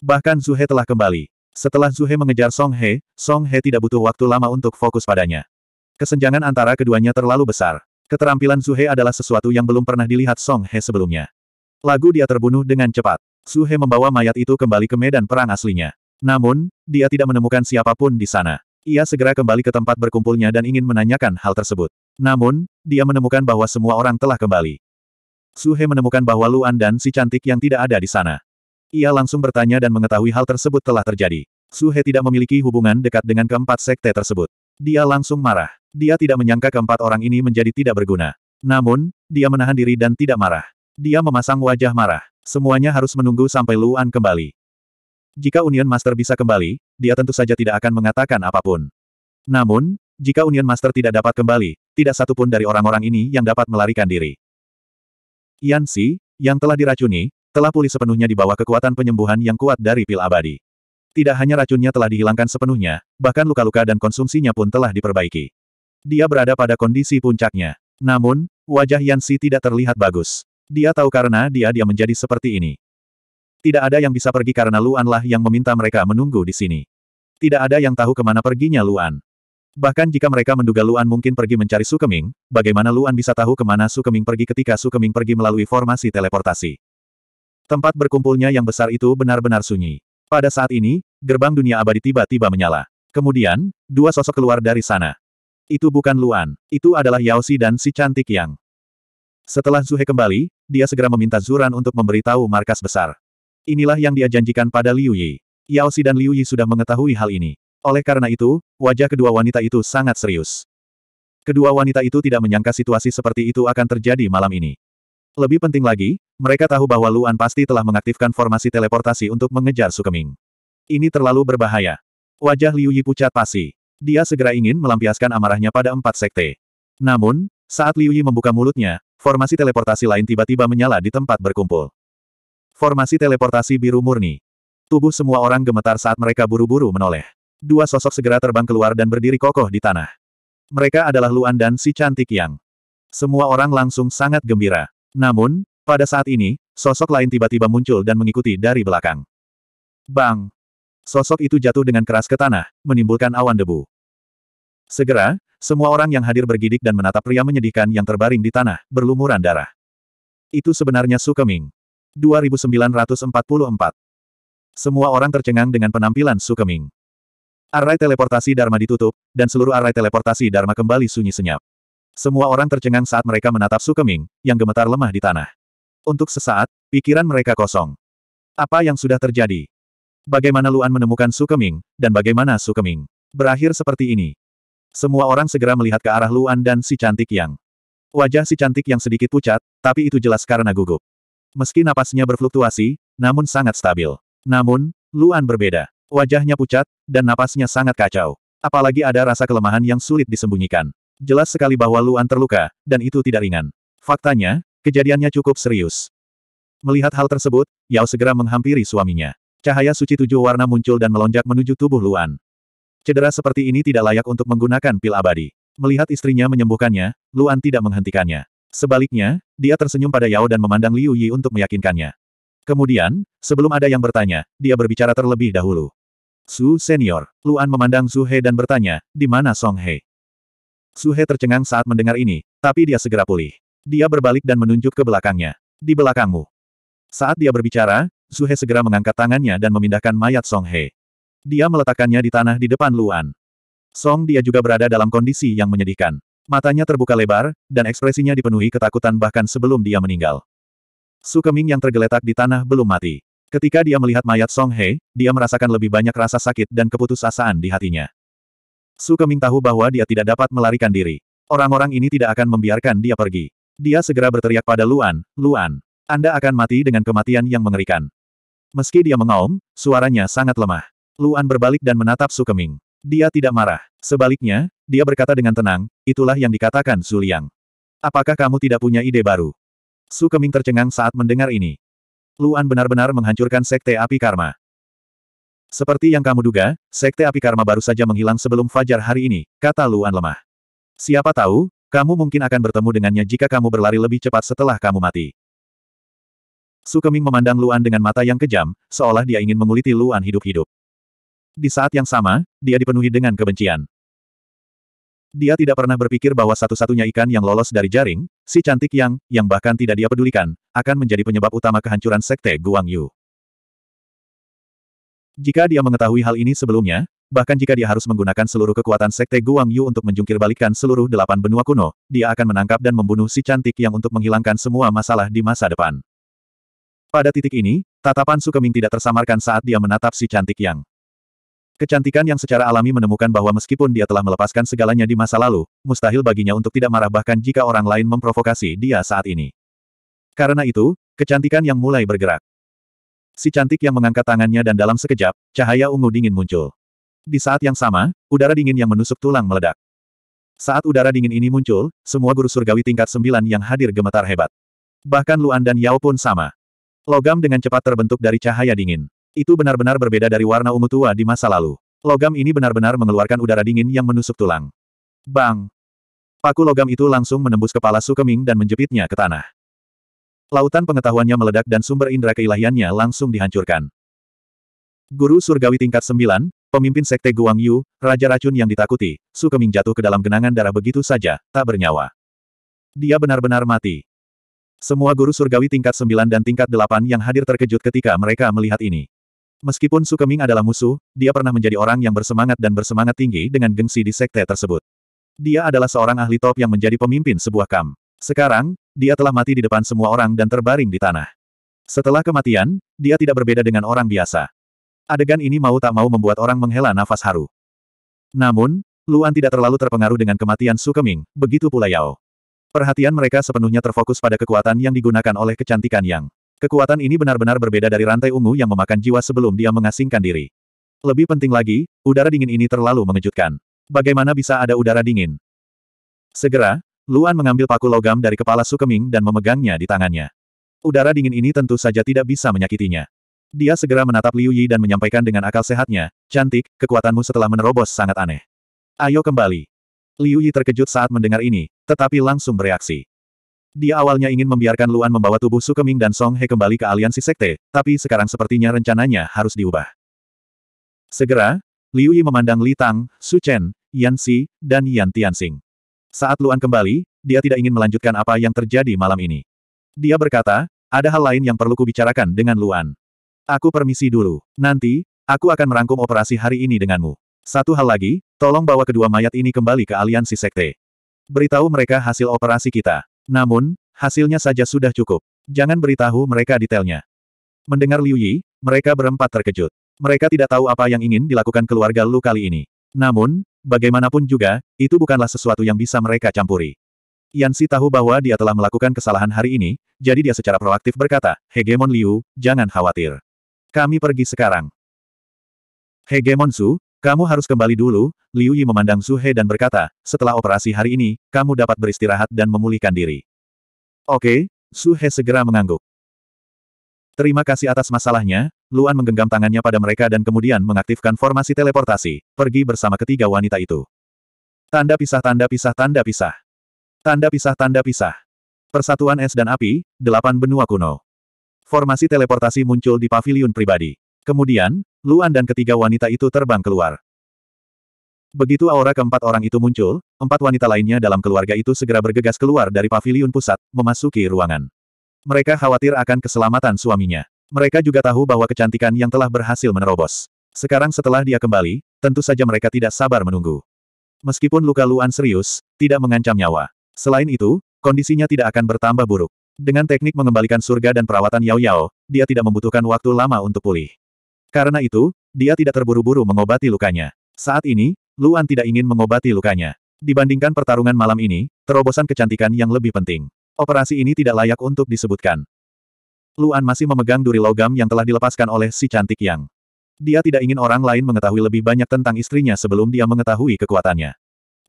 Bahkan Zuhe telah kembali. Setelah Zuhe mengejar Song He, Song He tidak butuh waktu lama untuk fokus padanya. Kesenjangan antara keduanya terlalu besar. Keterampilan Zuhe adalah sesuatu yang belum pernah dilihat Song He sebelumnya. Lagu dia terbunuh dengan cepat. Zuhe membawa mayat itu kembali ke medan perang aslinya. Namun, dia tidak menemukan siapapun di sana. Ia segera kembali ke tempat berkumpulnya dan ingin menanyakan hal tersebut. Namun, dia menemukan bahwa semua orang telah kembali. Suhe menemukan bahwa Luan dan si cantik yang tidak ada di sana. Ia langsung bertanya dan mengetahui hal tersebut telah terjadi. Suhe tidak memiliki hubungan dekat dengan keempat sekte tersebut. Dia langsung marah. Dia tidak menyangka keempat orang ini menjadi tidak berguna. Namun, dia menahan diri dan tidak marah. Dia memasang wajah marah. Semuanya harus menunggu sampai Luan kembali. Jika Union Master bisa kembali, dia tentu saja tidak akan mengatakan apapun. Namun, jika Union Master tidak dapat kembali, tidak satupun dari orang-orang ini yang dapat melarikan diri. Yan Si, yang telah diracuni, telah pulih sepenuhnya di bawah kekuatan penyembuhan yang kuat dari pil abadi. Tidak hanya racunnya telah dihilangkan sepenuhnya, bahkan luka-luka dan konsumsinya pun telah diperbaiki. Dia berada pada kondisi puncaknya. Namun, wajah Yan Si tidak terlihat bagus. Dia tahu karena dia dia menjadi seperti ini. Tidak ada yang bisa pergi karena Luan lah yang meminta mereka menunggu di sini. Tidak ada yang tahu kemana perginya Luan. Bahkan jika mereka menduga Luan mungkin pergi mencari Su Keming, bagaimana Luan bisa tahu kemana Su Keming pergi ketika Su Keming pergi melalui formasi teleportasi? Tempat berkumpulnya yang besar itu benar-benar sunyi. Pada saat ini, gerbang dunia abadi tiba-tiba menyala. Kemudian, dua sosok keluar dari sana. Itu bukan Luan, itu adalah Yao Yaosi dan si cantik yang. Setelah Zuhe kembali, dia segera meminta Zuran untuk memberitahu markas besar. Inilah yang dia janjikan pada Liu Yi. Yao Yaosi dan Liu Yi sudah mengetahui hal ini. Oleh karena itu, wajah kedua wanita itu sangat serius. Kedua wanita itu tidak menyangka situasi seperti itu akan terjadi malam ini. Lebih penting lagi, mereka tahu bahwa Luan pasti telah mengaktifkan formasi teleportasi untuk mengejar Sukeming. Ini terlalu berbahaya. Wajah Liu Yi pucat pasi. Dia segera ingin melampiaskan amarahnya pada empat sekte. Namun, saat Liu Yi membuka mulutnya, formasi teleportasi lain tiba-tiba menyala di tempat berkumpul. Formasi teleportasi biru murni. Tubuh semua orang gemetar saat mereka buru-buru menoleh. Dua sosok segera terbang keluar dan berdiri kokoh di tanah. Mereka adalah Luan dan si cantik Yang. Semua orang langsung sangat gembira. Namun, pada saat ini, sosok lain tiba-tiba muncul dan mengikuti dari belakang. Bang! Sosok itu jatuh dengan keras ke tanah, menimbulkan awan debu. Segera, semua orang yang hadir bergidik dan menatap pria menyedihkan yang terbaring di tanah, berlumuran darah. Itu sebenarnya Sukeming. 2944. Semua orang tercengang dengan penampilan Sukeming. Array teleportasi Dharma ditutup, dan seluruh array teleportasi Dharma kembali sunyi senyap. Semua orang tercengang saat mereka menatap Sukeming, yang gemetar lemah di tanah. Untuk sesaat, pikiran mereka kosong. Apa yang sudah terjadi? Bagaimana Luan menemukan Sukeming, dan bagaimana Sukeming berakhir seperti ini? Semua orang segera melihat ke arah Luan dan si cantik yang. Wajah si cantik yang sedikit pucat, tapi itu jelas karena gugup. Meski napasnya berfluktuasi, namun sangat stabil. Namun, Luan berbeda. Wajahnya pucat, dan napasnya sangat kacau. Apalagi ada rasa kelemahan yang sulit disembunyikan. Jelas sekali bahwa Luan terluka, dan itu tidak ringan. Faktanya, kejadiannya cukup serius. Melihat hal tersebut, Yao segera menghampiri suaminya. Cahaya suci tujuh warna muncul dan melonjak menuju tubuh Luan. Cedera seperti ini tidak layak untuk menggunakan pil abadi. Melihat istrinya menyembuhkannya, Luan tidak menghentikannya. Sebaliknya, dia tersenyum pada Yao dan memandang Liu Yi untuk meyakinkannya. Kemudian, sebelum ada yang bertanya, dia berbicara terlebih dahulu. Su senior, Luan memandang Su He dan bertanya, di mana Song He? Su He tercengang saat mendengar ini, tapi dia segera pulih. Dia berbalik dan menunjuk ke belakangnya. Di belakangmu. Saat dia berbicara, Su He segera mengangkat tangannya dan memindahkan mayat Song He. Dia meletakkannya di tanah di depan Luan. Song dia juga berada dalam kondisi yang menyedihkan. Matanya terbuka lebar, dan ekspresinya dipenuhi ketakutan bahkan sebelum dia meninggal. Su Keming yang tergeletak di tanah belum mati. Ketika dia melihat mayat Song He, dia merasakan lebih banyak rasa sakit dan keputusasaan di hatinya. Su Keming tahu bahwa dia tidak dapat melarikan diri. Orang-orang ini tidak akan membiarkan dia pergi. Dia segera berteriak pada Luan, Luan, Anda akan mati dengan kematian yang mengerikan. Meski dia mengaum, suaranya sangat lemah. Luan berbalik dan menatap Su Keming. Dia tidak marah. Sebaliknya, dia berkata dengan tenang, itulah yang dikatakan Su Liang. Apakah kamu tidak punya ide baru? Su Keming tercengang saat mendengar ini. Luan benar-benar menghancurkan Sekte Api Karma. Seperti yang kamu duga, Sekte Api Karma baru saja menghilang sebelum Fajar hari ini, kata Luan lemah. Siapa tahu, kamu mungkin akan bertemu dengannya jika kamu berlari lebih cepat setelah kamu mati. Sukeming memandang Luan dengan mata yang kejam, seolah dia ingin menguliti Luan hidup-hidup. Di saat yang sama, dia dipenuhi dengan kebencian. Dia tidak pernah berpikir bahwa satu-satunya ikan yang lolos dari jaring, si cantik yang, yang bahkan tidak dia pedulikan, akan menjadi penyebab utama kehancuran sekte Guang Yu. Jika dia mengetahui hal ini sebelumnya, bahkan jika dia harus menggunakan seluruh kekuatan sekte Guang Yu untuk menjungkir balikan seluruh delapan benua kuno, dia akan menangkap dan membunuh si cantik yang untuk menghilangkan semua masalah di masa depan. Pada titik ini, tatapan Sukeming tidak tersamarkan saat dia menatap si cantik yang. Kecantikan yang secara alami menemukan bahwa meskipun dia telah melepaskan segalanya di masa lalu, mustahil baginya untuk tidak marah bahkan jika orang lain memprovokasi dia saat ini. Karena itu, kecantikan yang mulai bergerak. Si cantik yang mengangkat tangannya dan dalam sekejap, cahaya ungu dingin muncul. Di saat yang sama, udara dingin yang menusuk tulang meledak. Saat udara dingin ini muncul, semua guru surgawi tingkat sembilan yang hadir gemetar hebat. Bahkan Luan dan Yao pun sama. Logam dengan cepat terbentuk dari cahaya dingin. Itu benar-benar berbeda dari warna ungu tua di masa lalu. Logam ini benar-benar mengeluarkan udara dingin yang menusuk tulang. Bang! Paku logam itu langsung menembus kepala Sukeming dan menjepitnya ke tanah. Lautan pengetahuannya meledak dan sumber indera keilahiannya langsung dihancurkan. Guru surgawi tingkat 9, pemimpin sekte Guang Yu, Raja Racun yang ditakuti, Sukeming jatuh ke dalam genangan darah begitu saja, tak bernyawa. Dia benar-benar mati. Semua guru surgawi tingkat 9 dan tingkat 8 yang hadir terkejut ketika mereka melihat ini. Meskipun Sukeming adalah musuh, dia pernah menjadi orang yang bersemangat dan bersemangat tinggi dengan gengsi di sekte tersebut. Dia adalah seorang ahli top yang menjadi pemimpin sebuah kam. Sekarang, dia telah mati di depan semua orang dan terbaring di tanah. Setelah kematian, dia tidak berbeda dengan orang biasa. Adegan ini mau tak mau membuat orang menghela nafas haru. Namun, Luan tidak terlalu terpengaruh dengan kematian Sukeming, begitu pula Yao. Perhatian mereka sepenuhnya terfokus pada kekuatan yang digunakan oleh kecantikan Yang. Kekuatan ini benar-benar berbeda dari rantai ungu yang memakan jiwa sebelum dia mengasingkan diri. Lebih penting lagi, udara dingin ini terlalu mengejutkan. Bagaimana bisa ada udara dingin? Segera, Luan mengambil paku logam dari kepala Sukeming dan memegangnya di tangannya. Udara dingin ini tentu saja tidak bisa menyakitinya. Dia segera menatap Liu Yi dan menyampaikan dengan akal sehatnya, cantik, kekuatanmu setelah menerobos sangat aneh. Ayo kembali. Liu Yi terkejut saat mendengar ini, tetapi langsung bereaksi. Dia awalnya ingin membiarkan Luan membawa tubuh Sukeming dan Song He kembali ke aliansi sekte, tapi sekarang sepertinya rencananya harus diubah. Segera, Liu Yi memandang Li Tang, Su Chen, Yan Xi, dan Yan Tianxing. Saat Luan kembali, dia tidak ingin melanjutkan apa yang terjadi malam ini. Dia berkata, ada hal lain yang perlu kubicarakan dengan Luan. Aku permisi dulu. Nanti, aku akan merangkum operasi hari ini denganmu. Satu hal lagi, tolong bawa kedua mayat ini kembali ke aliansi sekte. Beritahu mereka hasil operasi kita. Namun, hasilnya saja sudah cukup. Jangan beritahu mereka detailnya. Mendengar Liu Yi, mereka berempat terkejut. Mereka tidak tahu apa yang ingin dilakukan keluarga Lu kali ini. Namun, bagaimanapun juga, itu bukanlah sesuatu yang bisa mereka campuri. Yan Si tahu bahwa dia telah melakukan kesalahan hari ini, jadi dia secara proaktif berkata, Hegemon Liu, jangan khawatir. Kami pergi sekarang. Hegemon Su, kamu harus kembali dulu, Liu Yi memandang Zuhe dan berkata, setelah operasi hari ini, kamu dapat beristirahat dan memulihkan diri. Oke, Zuhe segera mengangguk. Terima kasih atas masalahnya, Luan menggenggam tangannya pada mereka dan kemudian mengaktifkan formasi teleportasi, pergi bersama ketiga wanita itu. Tanda pisah tanda pisah tanda pisah. Tanda pisah tanda pisah. Persatuan es dan api, delapan benua kuno. Formasi teleportasi muncul di pavilion pribadi. Kemudian, Luan dan ketiga wanita itu terbang keluar. Begitu aura keempat orang itu muncul, empat wanita lainnya dalam keluarga itu segera bergegas keluar dari pavilion pusat, memasuki ruangan. Mereka khawatir akan keselamatan suaminya. Mereka juga tahu bahwa kecantikan yang telah berhasil menerobos. Sekarang setelah dia kembali, tentu saja mereka tidak sabar menunggu. Meskipun luka Luan serius, tidak mengancam nyawa. Selain itu, kondisinya tidak akan bertambah buruk. Dengan teknik mengembalikan surga dan perawatan Yao Yao, dia tidak membutuhkan waktu lama untuk pulih. Karena itu, dia tidak terburu-buru mengobati lukanya. Saat ini, Luan tidak ingin mengobati lukanya. Dibandingkan pertarungan malam ini, terobosan kecantikan yang lebih penting. Operasi ini tidak layak untuk disebutkan. Luan masih memegang duri logam yang telah dilepaskan oleh si cantik yang. Dia tidak ingin orang lain mengetahui lebih banyak tentang istrinya sebelum dia mengetahui kekuatannya.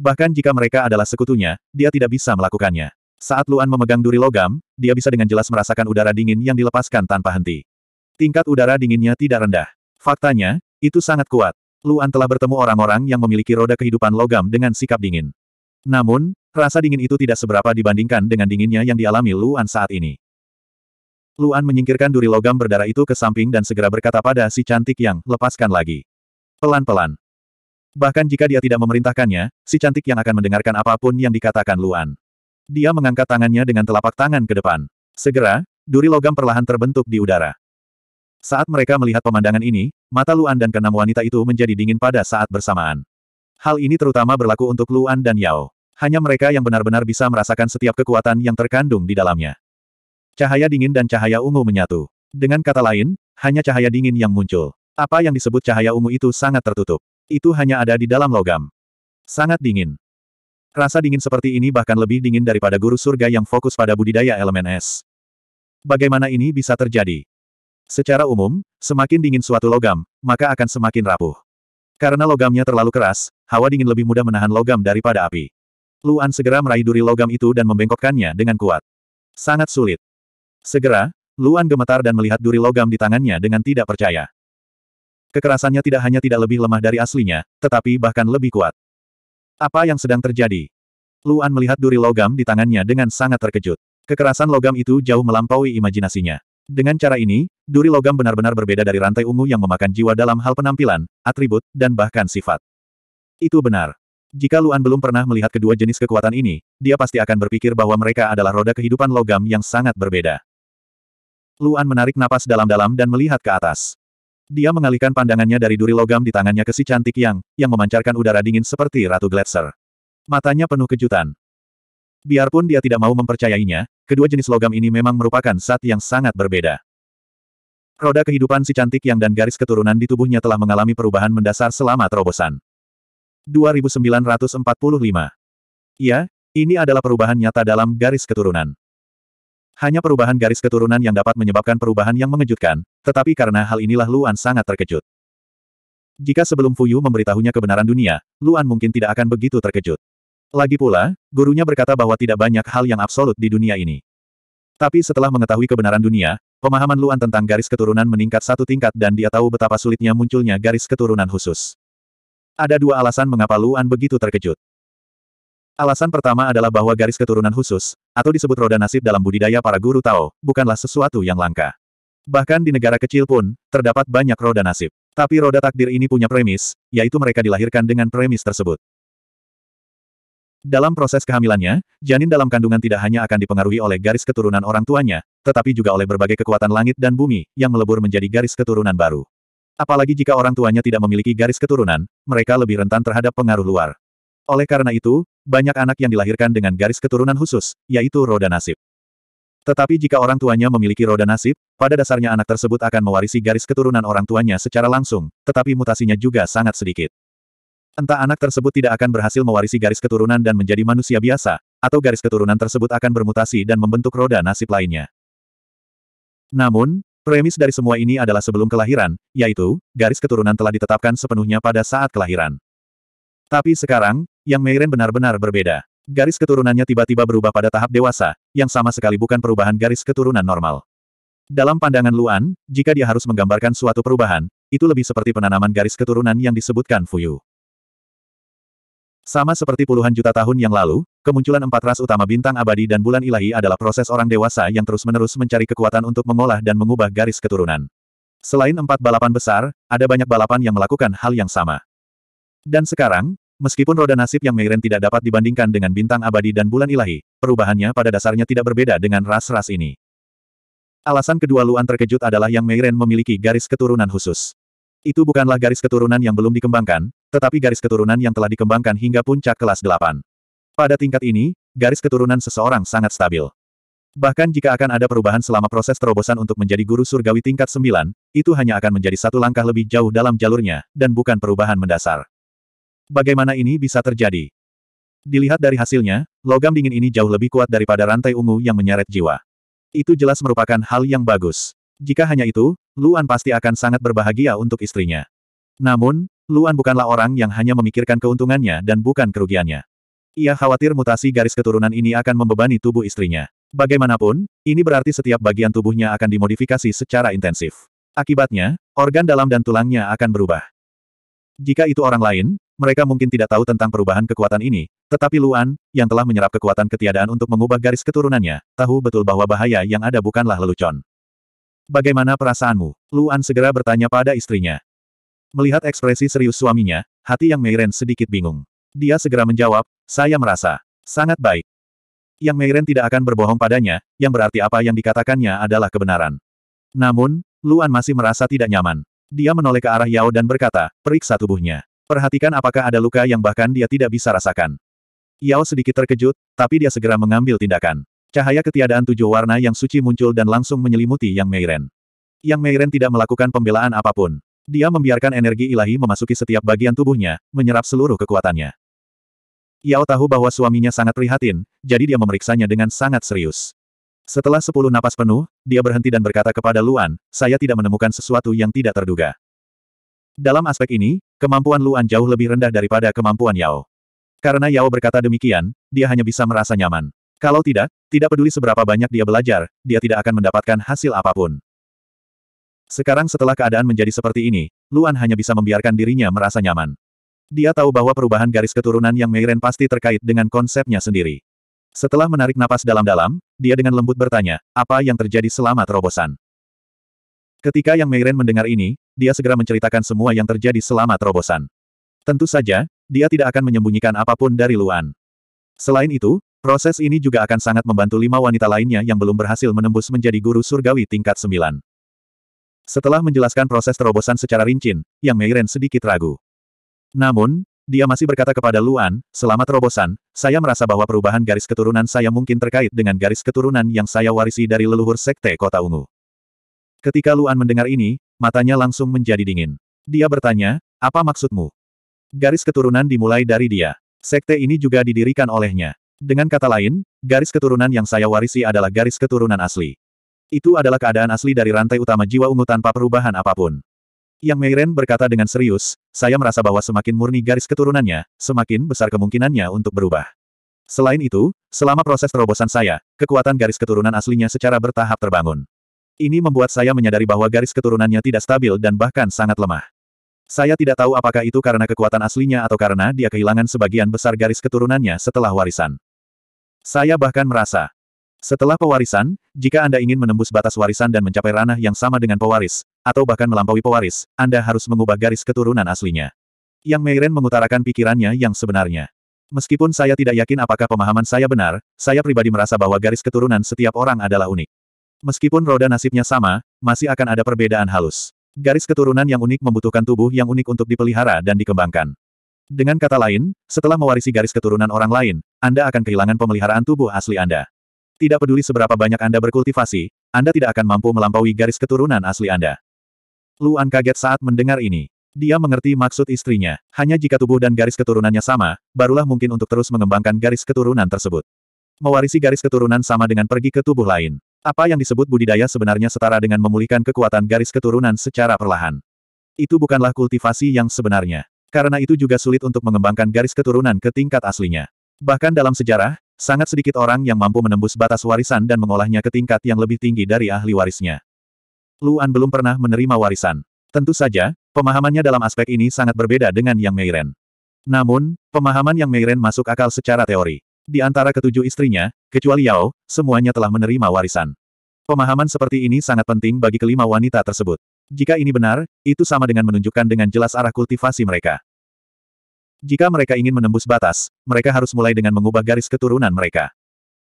Bahkan jika mereka adalah sekutunya, dia tidak bisa melakukannya. Saat Luan memegang duri logam, dia bisa dengan jelas merasakan udara dingin yang dilepaskan tanpa henti. Tingkat udara dinginnya tidak rendah. Faktanya, itu sangat kuat. Luan telah bertemu orang-orang yang memiliki roda kehidupan logam dengan sikap dingin. Namun, rasa dingin itu tidak seberapa dibandingkan dengan dinginnya yang dialami Luan saat ini. Luan menyingkirkan duri logam berdarah itu ke samping dan segera berkata pada si cantik yang, lepaskan lagi. Pelan-pelan. Bahkan jika dia tidak memerintahkannya, si cantik yang akan mendengarkan apapun yang dikatakan Luan. Dia mengangkat tangannya dengan telapak tangan ke depan. Segera, duri logam perlahan terbentuk di udara. Saat mereka melihat pemandangan ini, mata Luan dan keenam wanita itu menjadi dingin pada saat bersamaan. Hal ini terutama berlaku untuk Luan dan Yao. Hanya mereka yang benar-benar bisa merasakan setiap kekuatan yang terkandung di dalamnya. Cahaya dingin dan cahaya ungu menyatu. Dengan kata lain, hanya cahaya dingin yang muncul. Apa yang disebut cahaya ungu itu sangat tertutup. Itu hanya ada di dalam logam. Sangat dingin. Rasa dingin seperti ini bahkan lebih dingin daripada guru surga yang fokus pada budidaya elemen es. Bagaimana ini bisa terjadi? Secara umum, semakin dingin suatu logam, maka akan semakin rapuh. Karena logamnya terlalu keras, hawa dingin lebih mudah menahan logam daripada api. Luan segera meraih duri logam itu dan membengkokkannya dengan kuat. Sangat sulit. Segera, Luan gemetar dan melihat duri logam di tangannya dengan tidak percaya. Kekerasannya tidak hanya tidak lebih lemah dari aslinya, tetapi bahkan lebih kuat. Apa yang sedang terjadi? Luan melihat duri logam di tangannya dengan sangat terkejut. Kekerasan logam itu jauh melampaui imajinasinya. Dengan cara ini, Duri Logam benar-benar berbeda dari rantai ungu yang memakan jiwa dalam hal penampilan, atribut, dan bahkan sifat. Itu benar. Jika Luan belum pernah melihat kedua jenis kekuatan ini, dia pasti akan berpikir bahwa mereka adalah roda kehidupan logam yang sangat berbeda. Luan menarik napas dalam-dalam dan melihat ke atas. Dia mengalihkan pandangannya dari duri logam di tangannya ke si cantik yang, yang memancarkan udara dingin seperti Ratu Gletser. Matanya penuh kejutan. Biarpun dia tidak mau mempercayainya, kedua jenis logam ini memang merupakan saat yang sangat berbeda. Roda kehidupan si cantik yang dan garis keturunan di tubuhnya telah mengalami perubahan mendasar selama terobosan. 2945. Ya, ini adalah perubahan nyata dalam garis keturunan. Hanya perubahan garis keturunan yang dapat menyebabkan perubahan yang mengejutkan, tetapi karena hal inilah Luan sangat terkejut. Jika sebelum Fuyu memberitahunya kebenaran dunia, Luan mungkin tidak akan begitu terkejut. Lagi pula, gurunya berkata bahwa tidak banyak hal yang absolut di dunia ini. Tapi setelah mengetahui kebenaran dunia, pemahaman Luan tentang garis keturunan meningkat satu tingkat dan dia tahu betapa sulitnya munculnya garis keturunan khusus. Ada dua alasan mengapa Luan begitu terkejut. Alasan pertama adalah bahwa garis keturunan khusus, atau disebut roda nasib dalam budidaya para guru Tao, bukanlah sesuatu yang langka. Bahkan di negara kecil pun, terdapat banyak roda nasib. Tapi roda takdir ini punya premis, yaitu mereka dilahirkan dengan premis tersebut. Dalam proses kehamilannya, janin dalam kandungan tidak hanya akan dipengaruhi oleh garis keturunan orang tuanya, tetapi juga oleh berbagai kekuatan langit dan bumi, yang melebur menjadi garis keturunan baru. Apalagi jika orang tuanya tidak memiliki garis keturunan, mereka lebih rentan terhadap pengaruh luar. Oleh karena itu, banyak anak yang dilahirkan dengan garis keturunan khusus, yaitu roda nasib. Tetapi jika orang tuanya memiliki roda nasib, pada dasarnya anak tersebut akan mewarisi garis keturunan orang tuanya secara langsung, tetapi mutasinya juga sangat sedikit. Entah anak tersebut tidak akan berhasil mewarisi garis keturunan dan menjadi manusia biasa, atau garis keturunan tersebut akan bermutasi dan membentuk roda nasib lainnya. Namun, premis dari semua ini adalah sebelum kelahiran, yaitu, garis keturunan telah ditetapkan sepenuhnya pada saat kelahiran. Tapi sekarang, yang Meiren benar-benar berbeda. Garis keturunannya tiba-tiba berubah pada tahap dewasa, yang sama sekali bukan perubahan garis keturunan normal. Dalam pandangan Luan, jika dia harus menggambarkan suatu perubahan, itu lebih seperti penanaman garis keturunan yang disebutkan Fuyu. Sama seperti puluhan juta tahun yang lalu, kemunculan empat ras utama bintang abadi dan bulan ilahi adalah proses orang dewasa yang terus-menerus mencari kekuatan untuk mengolah dan mengubah garis keturunan. Selain empat balapan besar, ada banyak balapan yang melakukan hal yang sama. Dan sekarang, meskipun roda nasib yang Meiren tidak dapat dibandingkan dengan bintang abadi dan bulan ilahi, perubahannya pada dasarnya tidak berbeda dengan ras-ras ini. Alasan kedua Luan terkejut adalah yang Meiren memiliki garis keturunan khusus. Itu bukanlah garis keturunan yang belum dikembangkan, tetapi garis keturunan yang telah dikembangkan hingga puncak kelas 8. Pada tingkat ini, garis keturunan seseorang sangat stabil. Bahkan jika akan ada perubahan selama proses terobosan untuk menjadi guru surgawi tingkat 9, itu hanya akan menjadi satu langkah lebih jauh dalam jalurnya, dan bukan perubahan mendasar. Bagaimana ini bisa terjadi? Dilihat dari hasilnya, logam dingin ini jauh lebih kuat daripada rantai ungu yang menyeret jiwa. Itu jelas merupakan hal yang bagus. Jika hanya itu, Luan pasti akan sangat berbahagia untuk istrinya. Namun, Luan bukanlah orang yang hanya memikirkan keuntungannya dan bukan kerugiannya. Ia khawatir mutasi garis keturunan ini akan membebani tubuh istrinya. Bagaimanapun, ini berarti setiap bagian tubuhnya akan dimodifikasi secara intensif. Akibatnya, organ dalam dan tulangnya akan berubah. Jika itu orang lain, mereka mungkin tidak tahu tentang perubahan kekuatan ini, tetapi Luan, yang telah menyerap kekuatan ketiadaan untuk mengubah garis keturunannya, tahu betul bahwa bahaya yang ada bukanlah lelucon. Bagaimana perasaanmu? Luan segera bertanya pada istrinya. Melihat ekspresi serius suaminya, hati yang Meiren sedikit bingung. Dia segera menjawab, saya merasa sangat baik. Yang Meiren tidak akan berbohong padanya, yang berarti apa yang dikatakannya adalah kebenaran. Namun, Luan masih merasa tidak nyaman. Dia menoleh ke arah Yao dan berkata, periksa tubuhnya. Perhatikan apakah ada luka yang bahkan dia tidak bisa rasakan. Yao sedikit terkejut, tapi dia segera mengambil tindakan. Cahaya ketiadaan tujuh warna yang suci muncul dan langsung menyelimuti Yang Meiren. Yang Meiren tidak melakukan pembelaan apapun. Dia membiarkan energi ilahi memasuki setiap bagian tubuhnya, menyerap seluruh kekuatannya. Yao tahu bahwa suaminya sangat prihatin, jadi dia memeriksanya dengan sangat serius. Setelah sepuluh napas penuh, dia berhenti dan berkata kepada Luan, saya tidak menemukan sesuatu yang tidak terduga. Dalam aspek ini, kemampuan Luan jauh lebih rendah daripada kemampuan Yao. Karena Yao berkata demikian, dia hanya bisa merasa nyaman. Kalau tidak, tidak peduli seberapa banyak dia belajar, dia tidak akan mendapatkan hasil apapun. Sekarang setelah keadaan menjadi seperti ini, Luan hanya bisa membiarkan dirinya merasa nyaman. Dia tahu bahwa perubahan garis keturunan yang Meiren pasti terkait dengan konsepnya sendiri. Setelah menarik napas dalam-dalam, dia dengan lembut bertanya, apa yang terjadi selama terobosan? Ketika yang Meiren mendengar ini, dia segera menceritakan semua yang terjadi selama terobosan. Tentu saja, dia tidak akan menyembunyikan apapun dari Luan. Selain itu, Proses ini juga akan sangat membantu lima wanita lainnya yang belum berhasil menembus menjadi guru surgawi tingkat sembilan. Setelah menjelaskan proses terobosan secara rinci, Yang Meiren sedikit ragu. Namun, dia masih berkata kepada Luan, selama terobosan, saya merasa bahwa perubahan garis keturunan saya mungkin terkait dengan garis keturunan yang saya warisi dari leluhur Sekte Kota Ungu. Ketika Luan mendengar ini, matanya langsung menjadi dingin. Dia bertanya, apa maksudmu? Garis keturunan dimulai dari dia. Sekte ini juga didirikan olehnya. Dengan kata lain, garis keturunan yang saya warisi adalah garis keturunan asli. Itu adalah keadaan asli dari rantai utama jiwa ungu tanpa perubahan apapun. Yang Meiren berkata dengan serius, saya merasa bahwa semakin murni garis keturunannya, semakin besar kemungkinannya untuk berubah. Selain itu, selama proses terobosan saya, kekuatan garis keturunan aslinya secara bertahap terbangun. Ini membuat saya menyadari bahwa garis keturunannya tidak stabil dan bahkan sangat lemah. Saya tidak tahu apakah itu karena kekuatan aslinya atau karena dia kehilangan sebagian besar garis keturunannya setelah warisan. Saya bahkan merasa, setelah pewarisan, jika Anda ingin menembus batas warisan dan mencapai ranah yang sama dengan pewaris, atau bahkan melampaui pewaris, Anda harus mengubah garis keturunan aslinya. Yang Meiren mengutarakan pikirannya yang sebenarnya. Meskipun saya tidak yakin apakah pemahaman saya benar, saya pribadi merasa bahwa garis keturunan setiap orang adalah unik. Meskipun roda nasibnya sama, masih akan ada perbedaan halus. Garis keturunan yang unik membutuhkan tubuh yang unik untuk dipelihara dan dikembangkan. Dengan kata lain, setelah mewarisi garis keturunan orang lain, anda akan kehilangan pemeliharaan tubuh asli Anda. Tidak peduli seberapa banyak Anda berkultivasi, Anda tidak akan mampu melampaui garis keturunan asli Anda. Luan kaget saat mendengar ini. Dia mengerti maksud istrinya. Hanya jika tubuh dan garis keturunannya sama, barulah mungkin untuk terus mengembangkan garis keturunan tersebut. Mewarisi garis keturunan sama dengan pergi ke tubuh lain. Apa yang disebut budidaya sebenarnya setara dengan memulihkan kekuatan garis keturunan secara perlahan. Itu bukanlah kultivasi yang sebenarnya. Karena itu juga sulit untuk mengembangkan garis keturunan ke tingkat aslinya. Bahkan dalam sejarah, sangat sedikit orang yang mampu menembus batas warisan dan mengolahnya ke tingkat yang lebih tinggi dari ahli warisnya. Luan belum pernah menerima warisan. Tentu saja, pemahamannya dalam aspek ini sangat berbeda dengan yang Meiren. Namun, pemahaman yang Meiren masuk akal secara teori. Di antara ketujuh istrinya, kecuali Yao, semuanya telah menerima warisan. Pemahaman seperti ini sangat penting bagi kelima wanita tersebut. Jika ini benar, itu sama dengan menunjukkan dengan jelas arah kultivasi mereka. Jika mereka ingin menembus batas, mereka harus mulai dengan mengubah garis keturunan mereka.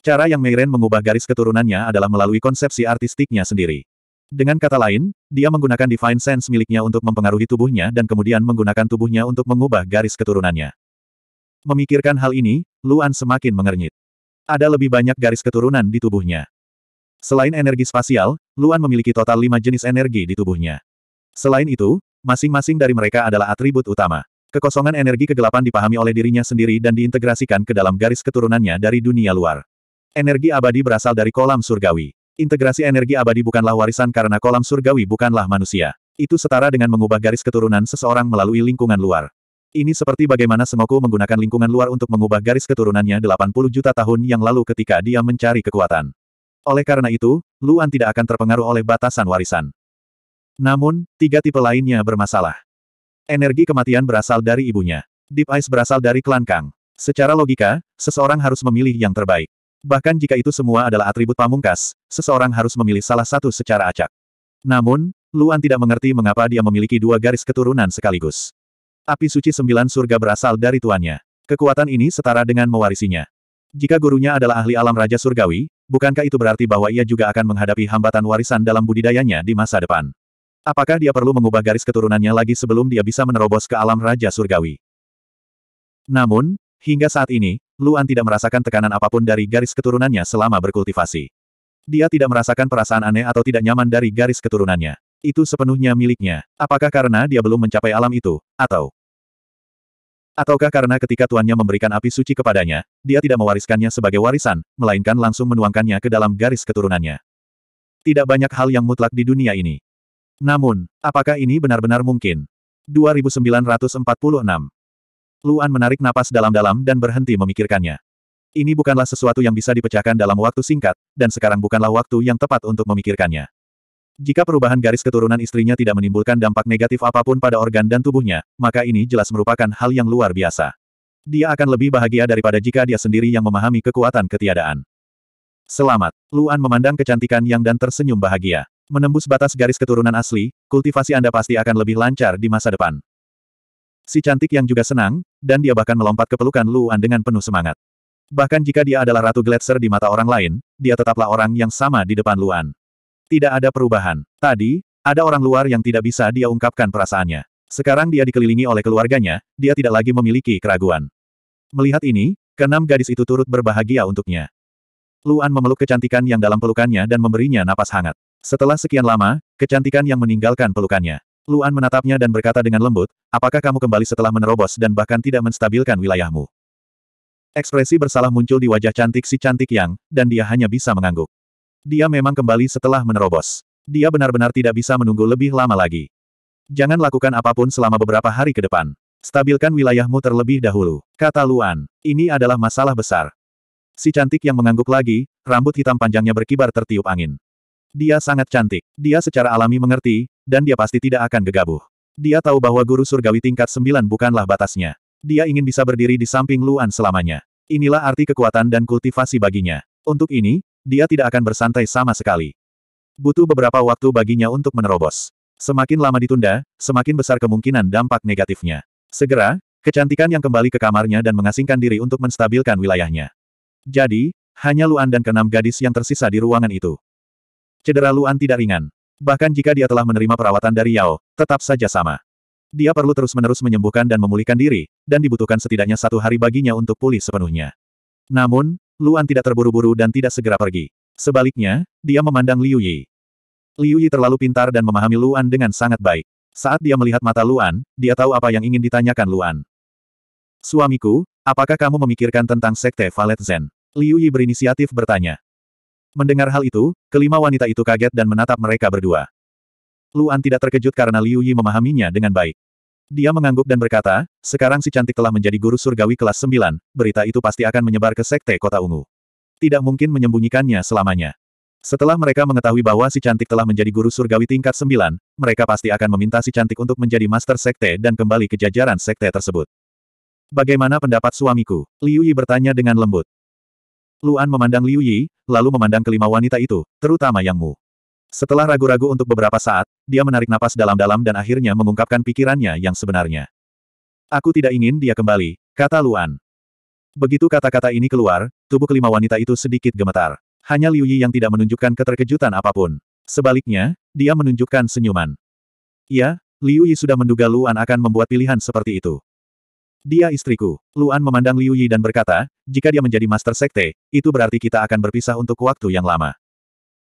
Cara yang Meiren mengubah garis keturunannya adalah melalui konsepsi artistiknya sendiri. Dengan kata lain, dia menggunakan divine sense miliknya untuk mempengaruhi tubuhnya dan kemudian menggunakan tubuhnya untuk mengubah garis keturunannya. Memikirkan hal ini, Luan semakin mengernyit. Ada lebih banyak garis keturunan di tubuhnya. Selain energi spasial, Luan memiliki total lima jenis energi di tubuhnya. Selain itu, masing-masing dari mereka adalah atribut utama. Kekosongan energi kegelapan dipahami oleh dirinya sendiri dan diintegrasikan ke dalam garis keturunannya dari dunia luar. Energi abadi berasal dari kolam surgawi. Integrasi energi abadi bukanlah warisan karena kolam surgawi bukanlah manusia. Itu setara dengan mengubah garis keturunan seseorang melalui lingkungan luar. Ini seperti bagaimana Sengoku menggunakan lingkungan luar untuk mengubah garis keturunannya 80 juta tahun yang lalu ketika dia mencari kekuatan. Oleh karena itu, Luan tidak akan terpengaruh oleh batasan warisan. Namun, tiga tipe lainnya bermasalah. Energi kematian berasal dari ibunya. Deep Ice berasal dari klan Kang. Secara logika, seseorang harus memilih yang terbaik. Bahkan jika itu semua adalah atribut pamungkas, seseorang harus memilih salah satu secara acak. Namun, Luan tidak mengerti mengapa dia memiliki dua garis keturunan sekaligus. Api suci sembilan surga berasal dari tuannya. Kekuatan ini setara dengan mewarisinya. Jika gurunya adalah ahli alam Raja Surgawi, bukankah itu berarti bahwa ia juga akan menghadapi hambatan warisan dalam budidayanya di masa depan? Apakah dia perlu mengubah garis keturunannya lagi sebelum dia bisa menerobos ke alam Raja Surgawi? Namun, hingga saat ini, Luan tidak merasakan tekanan apapun dari garis keturunannya selama berkultivasi. Dia tidak merasakan perasaan aneh atau tidak nyaman dari garis keturunannya. Itu sepenuhnya miliknya. Apakah karena dia belum mencapai alam itu, atau Ataukah karena ketika tuannya memberikan api suci kepadanya, dia tidak mewariskannya sebagai warisan, melainkan langsung menuangkannya ke dalam garis keturunannya. Tidak banyak hal yang mutlak di dunia ini. Namun, apakah ini benar-benar mungkin? 2946 Luan menarik napas dalam-dalam dan berhenti memikirkannya. Ini bukanlah sesuatu yang bisa dipecahkan dalam waktu singkat, dan sekarang bukanlah waktu yang tepat untuk memikirkannya. Jika perubahan garis keturunan istrinya tidak menimbulkan dampak negatif apapun pada organ dan tubuhnya, maka ini jelas merupakan hal yang luar biasa. Dia akan lebih bahagia daripada jika dia sendiri yang memahami kekuatan ketiadaan. Selamat, Luan memandang kecantikan Yang dan tersenyum bahagia. Menembus batas garis keturunan asli, kultivasi Anda pasti akan lebih lancar di masa depan. Si cantik yang juga senang, dan dia bahkan melompat ke pelukan Luan dengan penuh semangat. Bahkan jika dia adalah Ratu Gletser di mata orang lain, dia tetaplah orang yang sama di depan Luan. Tidak ada perubahan. Tadi, ada orang luar yang tidak bisa dia ungkapkan perasaannya. Sekarang dia dikelilingi oleh keluarganya, dia tidak lagi memiliki keraguan. Melihat ini, keenam gadis itu turut berbahagia untuknya. Luan memeluk kecantikan yang dalam pelukannya dan memberinya napas hangat. Setelah sekian lama, kecantikan yang meninggalkan pelukannya. Luan menatapnya dan berkata dengan lembut, apakah kamu kembali setelah menerobos dan bahkan tidak menstabilkan wilayahmu? Ekspresi bersalah muncul di wajah cantik si cantik yang, dan dia hanya bisa mengangguk. Dia memang kembali setelah menerobos. Dia benar-benar tidak bisa menunggu lebih lama lagi. Jangan lakukan apapun selama beberapa hari ke depan. Stabilkan wilayahmu terlebih dahulu, kata Luan. Ini adalah masalah besar. Si cantik yang mengangguk lagi, rambut hitam panjangnya berkibar tertiup angin. Dia sangat cantik. Dia secara alami mengerti, dan dia pasti tidak akan gegabah. Dia tahu bahwa guru surgawi tingkat sembilan bukanlah batasnya. Dia ingin bisa berdiri di samping Luan selamanya. Inilah arti kekuatan dan kultivasi baginya. Untuk ini, dia tidak akan bersantai sama sekali. Butuh beberapa waktu baginya untuk menerobos. Semakin lama ditunda, semakin besar kemungkinan dampak negatifnya. Segera, kecantikan yang kembali ke kamarnya dan mengasingkan diri untuk menstabilkan wilayahnya. Jadi, hanya Luan dan keenam gadis yang tersisa di ruangan itu. Cedera Luan tidak ringan. Bahkan jika dia telah menerima perawatan dari Yao, tetap saja sama. Dia perlu terus-menerus menyembuhkan dan memulihkan diri, dan dibutuhkan setidaknya satu hari baginya untuk pulih sepenuhnya. Namun, Luan tidak terburu-buru dan tidak segera pergi. Sebaliknya, dia memandang Liu Yi. Liu Yi terlalu pintar dan memahami Luan dengan sangat baik. Saat dia melihat mata Luan, dia tahu apa yang ingin ditanyakan Luan. Suamiku, apakah kamu memikirkan tentang Sekte Valet Zen? Liu Yi berinisiatif bertanya. Mendengar hal itu, kelima wanita itu kaget dan menatap mereka berdua. Luan tidak terkejut karena Liu Yi memahaminya dengan baik. Dia mengangguk dan berkata, sekarang si cantik telah menjadi guru surgawi kelas 9, berita itu pasti akan menyebar ke sekte kota ungu. Tidak mungkin menyembunyikannya selamanya. Setelah mereka mengetahui bahwa si cantik telah menjadi guru surgawi tingkat 9, mereka pasti akan meminta si cantik untuk menjadi master sekte dan kembali ke jajaran sekte tersebut. Bagaimana pendapat suamiku? Liu Yi bertanya dengan lembut. Luan memandang Liu Yi, lalu memandang kelima wanita itu, terutama Yang Mu. Setelah ragu-ragu untuk beberapa saat, dia menarik napas dalam-dalam dan akhirnya mengungkapkan pikirannya yang sebenarnya. Aku tidak ingin dia kembali, kata Luan. Begitu kata-kata ini keluar, tubuh kelima wanita itu sedikit gemetar. Hanya Liu Yi yang tidak menunjukkan keterkejutan apapun. Sebaliknya, dia menunjukkan senyuman. Ya, Liu Yi sudah menduga Luan akan membuat pilihan seperti itu. Dia istriku. Luan memandang Liu Yi dan berkata, jika dia menjadi master sekte, itu berarti kita akan berpisah untuk waktu yang lama.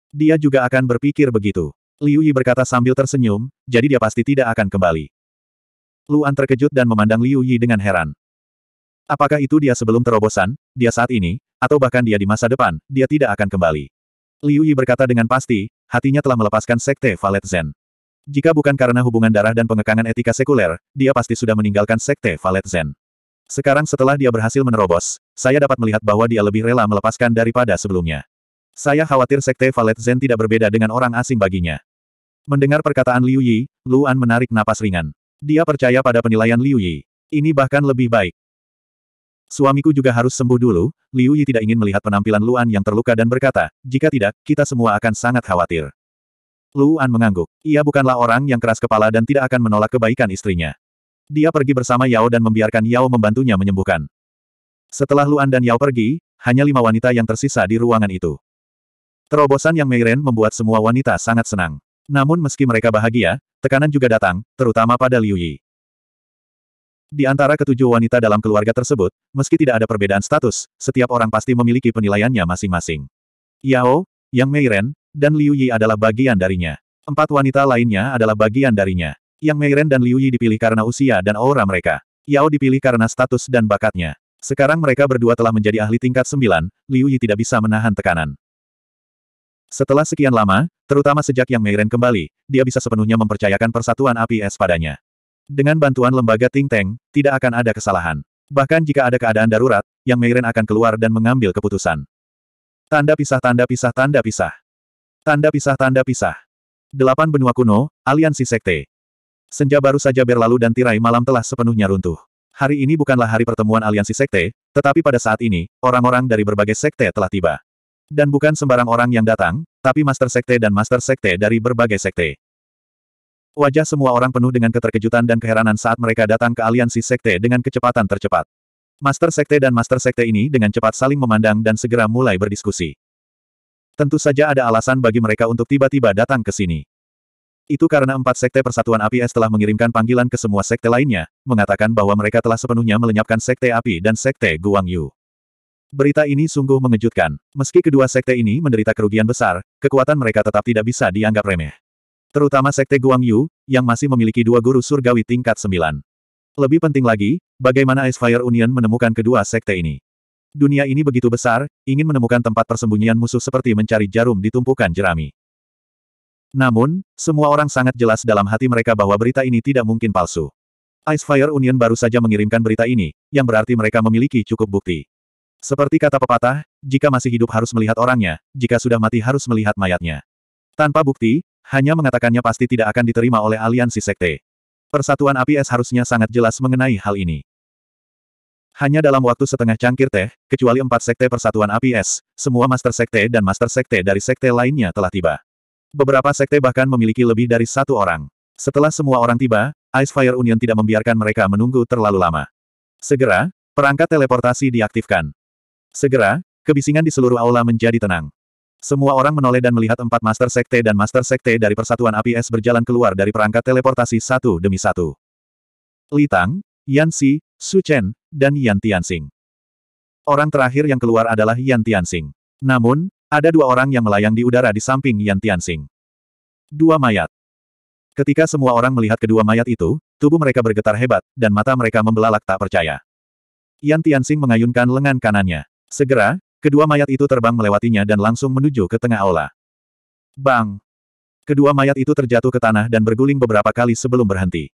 Dia juga akan berpikir begitu. Liu Yi berkata sambil tersenyum, jadi dia pasti tidak akan kembali. Luan terkejut dan memandang Liu Yi dengan heran. Apakah itu dia sebelum terobosan, dia saat ini, atau bahkan dia di masa depan, dia tidak akan kembali. Liu Yi berkata dengan pasti, hatinya telah melepaskan sekte Valet Zen. Jika bukan karena hubungan darah dan pengekangan etika sekuler, dia pasti sudah meninggalkan sekte Valet Zen. Sekarang setelah dia berhasil menerobos, saya dapat melihat bahwa dia lebih rela melepaskan daripada sebelumnya. Saya khawatir sekte Valet Zen tidak berbeda dengan orang asing baginya. Mendengar perkataan Liu Yi, Luan menarik napas ringan. Dia percaya pada penilaian Liu Yi. Ini bahkan lebih baik. Suamiku juga harus sembuh dulu, Liu Yi tidak ingin melihat penampilan Luan yang terluka dan berkata, jika tidak, kita semua akan sangat khawatir. Luan mengangguk. Ia bukanlah orang yang keras kepala dan tidak akan menolak kebaikan istrinya. Dia pergi bersama Yao dan membiarkan Yao membantunya menyembuhkan. Setelah Luan dan Yao pergi, hanya lima wanita yang tersisa di ruangan itu. Terobosan yang Meiren membuat semua wanita sangat senang. Namun meski mereka bahagia, tekanan juga datang, terutama pada Liu Yi. Di antara ketujuh wanita dalam keluarga tersebut, meski tidak ada perbedaan status, setiap orang pasti memiliki penilaiannya masing-masing. Yao, Yang Meiren, dan Liu Yi adalah bagian darinya. Empat wanita lainnya adalah bagian darinya. Yang Meiren dan Liu Yi dipilih karena usia dan aura mereka. Yao dipilih karena status dan bakatnya. Sekarang mereka berdua telah menjadi ahli tingkat sembilan, Liu Yi tidak bisa menahan tekanan. Setelah sekian lama, terutama sejak Yang Meiren kembali, dia bisa sepenuhnya mempercayakan persatuan api es padanya. Dengan bantuan lembaga Ting Teng, tidak akan ada kesalahan. Bahkan jika ada keadaan darurat, Yang Meiren akan keluar dan mengambil keputusan. Tanda pisah tanda pisah tanda pisah. Tanda pisah Tanda pisah. Delapan benua kuno, aliansi sekte. Senja baru saja berlalu dan tirai malam telah sepenuhnya runtuh. Hari ini bukanlah hari pertemuan aliansi sekte, tetapi pada saat ini, orang-orang dari berbagai sekte telah tiba. Dan bukan sembarang orang yang datang, tapi master sekte dan master sekte dari berbagai sekte. Wajah semua orang penuh dengan keterkejutan dan keheranan saat mereka datang ke aliansi sekte dengan kecepatan tercepat. Master sekte dan master sekte ini dengan cepat saling memandang dan segera mulai berdiskusi. Tentu saja ada alasan bagi mereka untuk tiba-tiba datang ke sini. Itu karena empat sekte Persatuan Api Es telah mengirimkan panggilan ke semua sekte lainnya, mengatakan bahwa mereka telah sepenuhnya melenyapkan sekte api dan sekte Guangyu. Berita ini sungguh mengejutkan. Meski kedua sekte ini menderita kerugian besar, kekuatan mereka tetap tidak bisa dianggap remeh. Terutama sekte Guangyu, yang masih memiliki dua guru surgawi tingkat sembilan. Lebih penting lagi, bagaimana Ice Fire Union menemukan kedua sekte ini. Dunia ini begitu besar, ingin menemukan tempat persembunyian musuh seperti mencari jarum di tumpukan jerami. Namun, semua orang sangat jelas dalam hati mereka bahwa berita ini tidak mungkin palsu. Ice Fire Union baru saja mengirimkan berita ini, yang berarti mereka memiliki cukup bukti. Seperti kata pepatah, jika masih hidup harus melihat orangnya, jika sudah mati harus melihat mayatnya. Tanpa bukti, hanya mengatakannya pasti tidak akan diterima oleh aliansi sekte. Persatuan APS harusnya sangat jelas mengenai hal ini. Hanya dalam waktu setengah cangkir teh, kecuali empat sekte persatuan api es, semua master sekte dan master sekte dari sekte lainnya telah tiba. Beberapa sekte bahkan memiliki lebih dari satu orang. Setelah semua orang tiba, Ice Fire Union tidak membiarkan mereka menunggu terlalu lama. Segera, perangkat teleportasi diaktifkan. Segera, kebisingan di seluruh aula menjadi tenang. Semua orang menoleh dan melihat empat master sekte dan master sekte dari persatuan api es berjalan keluar dari perangkat teleportasi satu demi satu. Litang, Tang, Su Chen, dan Yan Tianxing. Orang terakhir yang keluar adalah Yan Tianxing. Namun, ada dua orang yang melayang di udara di samping Yan Tianxing. Dua mayat. Ketika semua orang melihat kedua mayat itu, tubuh mereka bergetar hebat, dan mata mereka membelalak tak percaya. Yan Tianxing mengayunkan lengan kanannya. Segera, kedua mayat itu terbang melewatinya dan langsung menuju ke tengah aula. Bang! Kedua mayat itu terjatuh ke tanah dan berguling beberapa kali sebelum berhenti.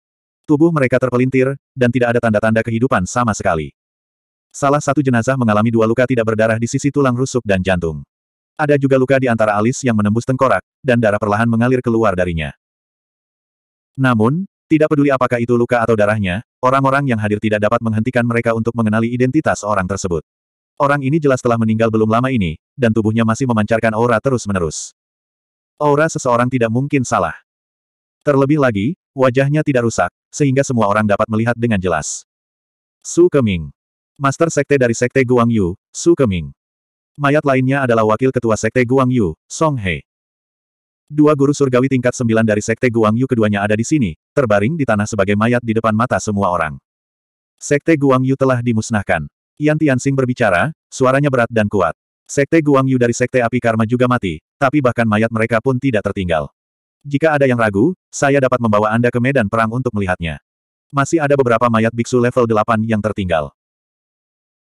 Tubuh mereka terpelintir, dan tidak ada tanda-tanda kehidupan sama sekali. Salah satu jenazah mengalami dua luka tidak berdarah di sisi tulang rusuk dan jantung. Ada juga luka di antara alis yang menembus tengkorak, dan darah perlahan mengalir keluar darinya. Namun, tidak peduli apakah itu luka atau darahnya, orang-orang yang hadir tidak dapat menghentikan mereka untuk mengenali identitas orang tersebut. Orang ini jelas telah meninggal belum lama ini, dan tubuhnya masih memancarkan aura terus-menerus. Aura seseorang tidak mungkin salah. Terlebih lagi, wajahnya tidak rusak, sehingga semua orang dapat melihat dengan jelas. Su Keming. Master Sekte dari Sekte Guang Yu, Su Keming. Mayat lainnya adalah Wakil Ketua Sekte Guang Yu, Song He. Dua guru surgawi tingkat sembilan dari Sekte Guang Yu keduanya ada di sini, terbaring di tanah sebagai mayat di depan mata semua orang. Sekte Guang Yu telah dimusnahkan. Yan Tianxing berbicara, suaranya berat dan kuat. Sekte Guang Yu dari Sekte Api Karma juga mati, tapi bahkan mayat mereka pun tidak tertinggal. Jika ada yang ragu, saya dapat membawa Anda ke medan perang untuk melihatnya. Masih ada beberapa mayat biksu level 8 yang tertinggal.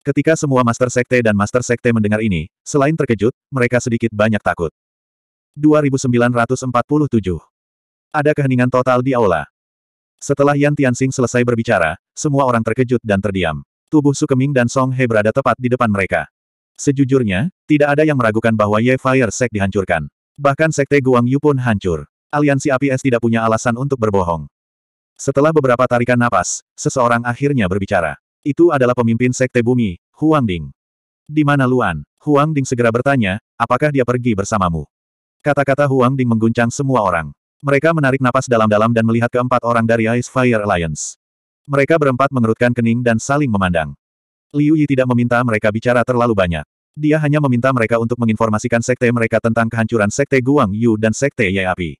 Ketika semua Master Sekte dan Master Sekte mendengar ini, selain terkejut, mereka sedikit banyak takut. 2947 Ada keheningan total di aula. Setelah Yan Tianxing selesai berbicara, semua orang terkejut dan terdiam. Tubuh Sukeming dan Song He berada tepat di depan mereka. Sejujurnya, tidak ada yang meragukan bahwa Ye Fire Sect dihancurkan. Bahkan Sekte Guang Yu pun hancur. Aliansi APS tidak punya alasan untuk berbohong. Setelah beberapa tarikan napas, seseorang akhirnya berbicara. Itu adalah pemimpin Sekte Bumi, Huang Ding. Di mana Luan? Huang Ding segera bertanya, apakah dia pergi bersamamu? Kata-kata Huang Ding mengguncang semua orang. Mereka menarik napas dalam-dalam dan melihat keempat orang dari Ice Fire Alliance. Mereka berempat mengerutkan kening dan saling memandang. Liu Yi tidak meminta mereka bicara terlalu banyak. Dia hanya meminta mereka untuk menginformasikan sekte mereka tentang kehancuran sekte Guang Yu dan sekte Yai Api.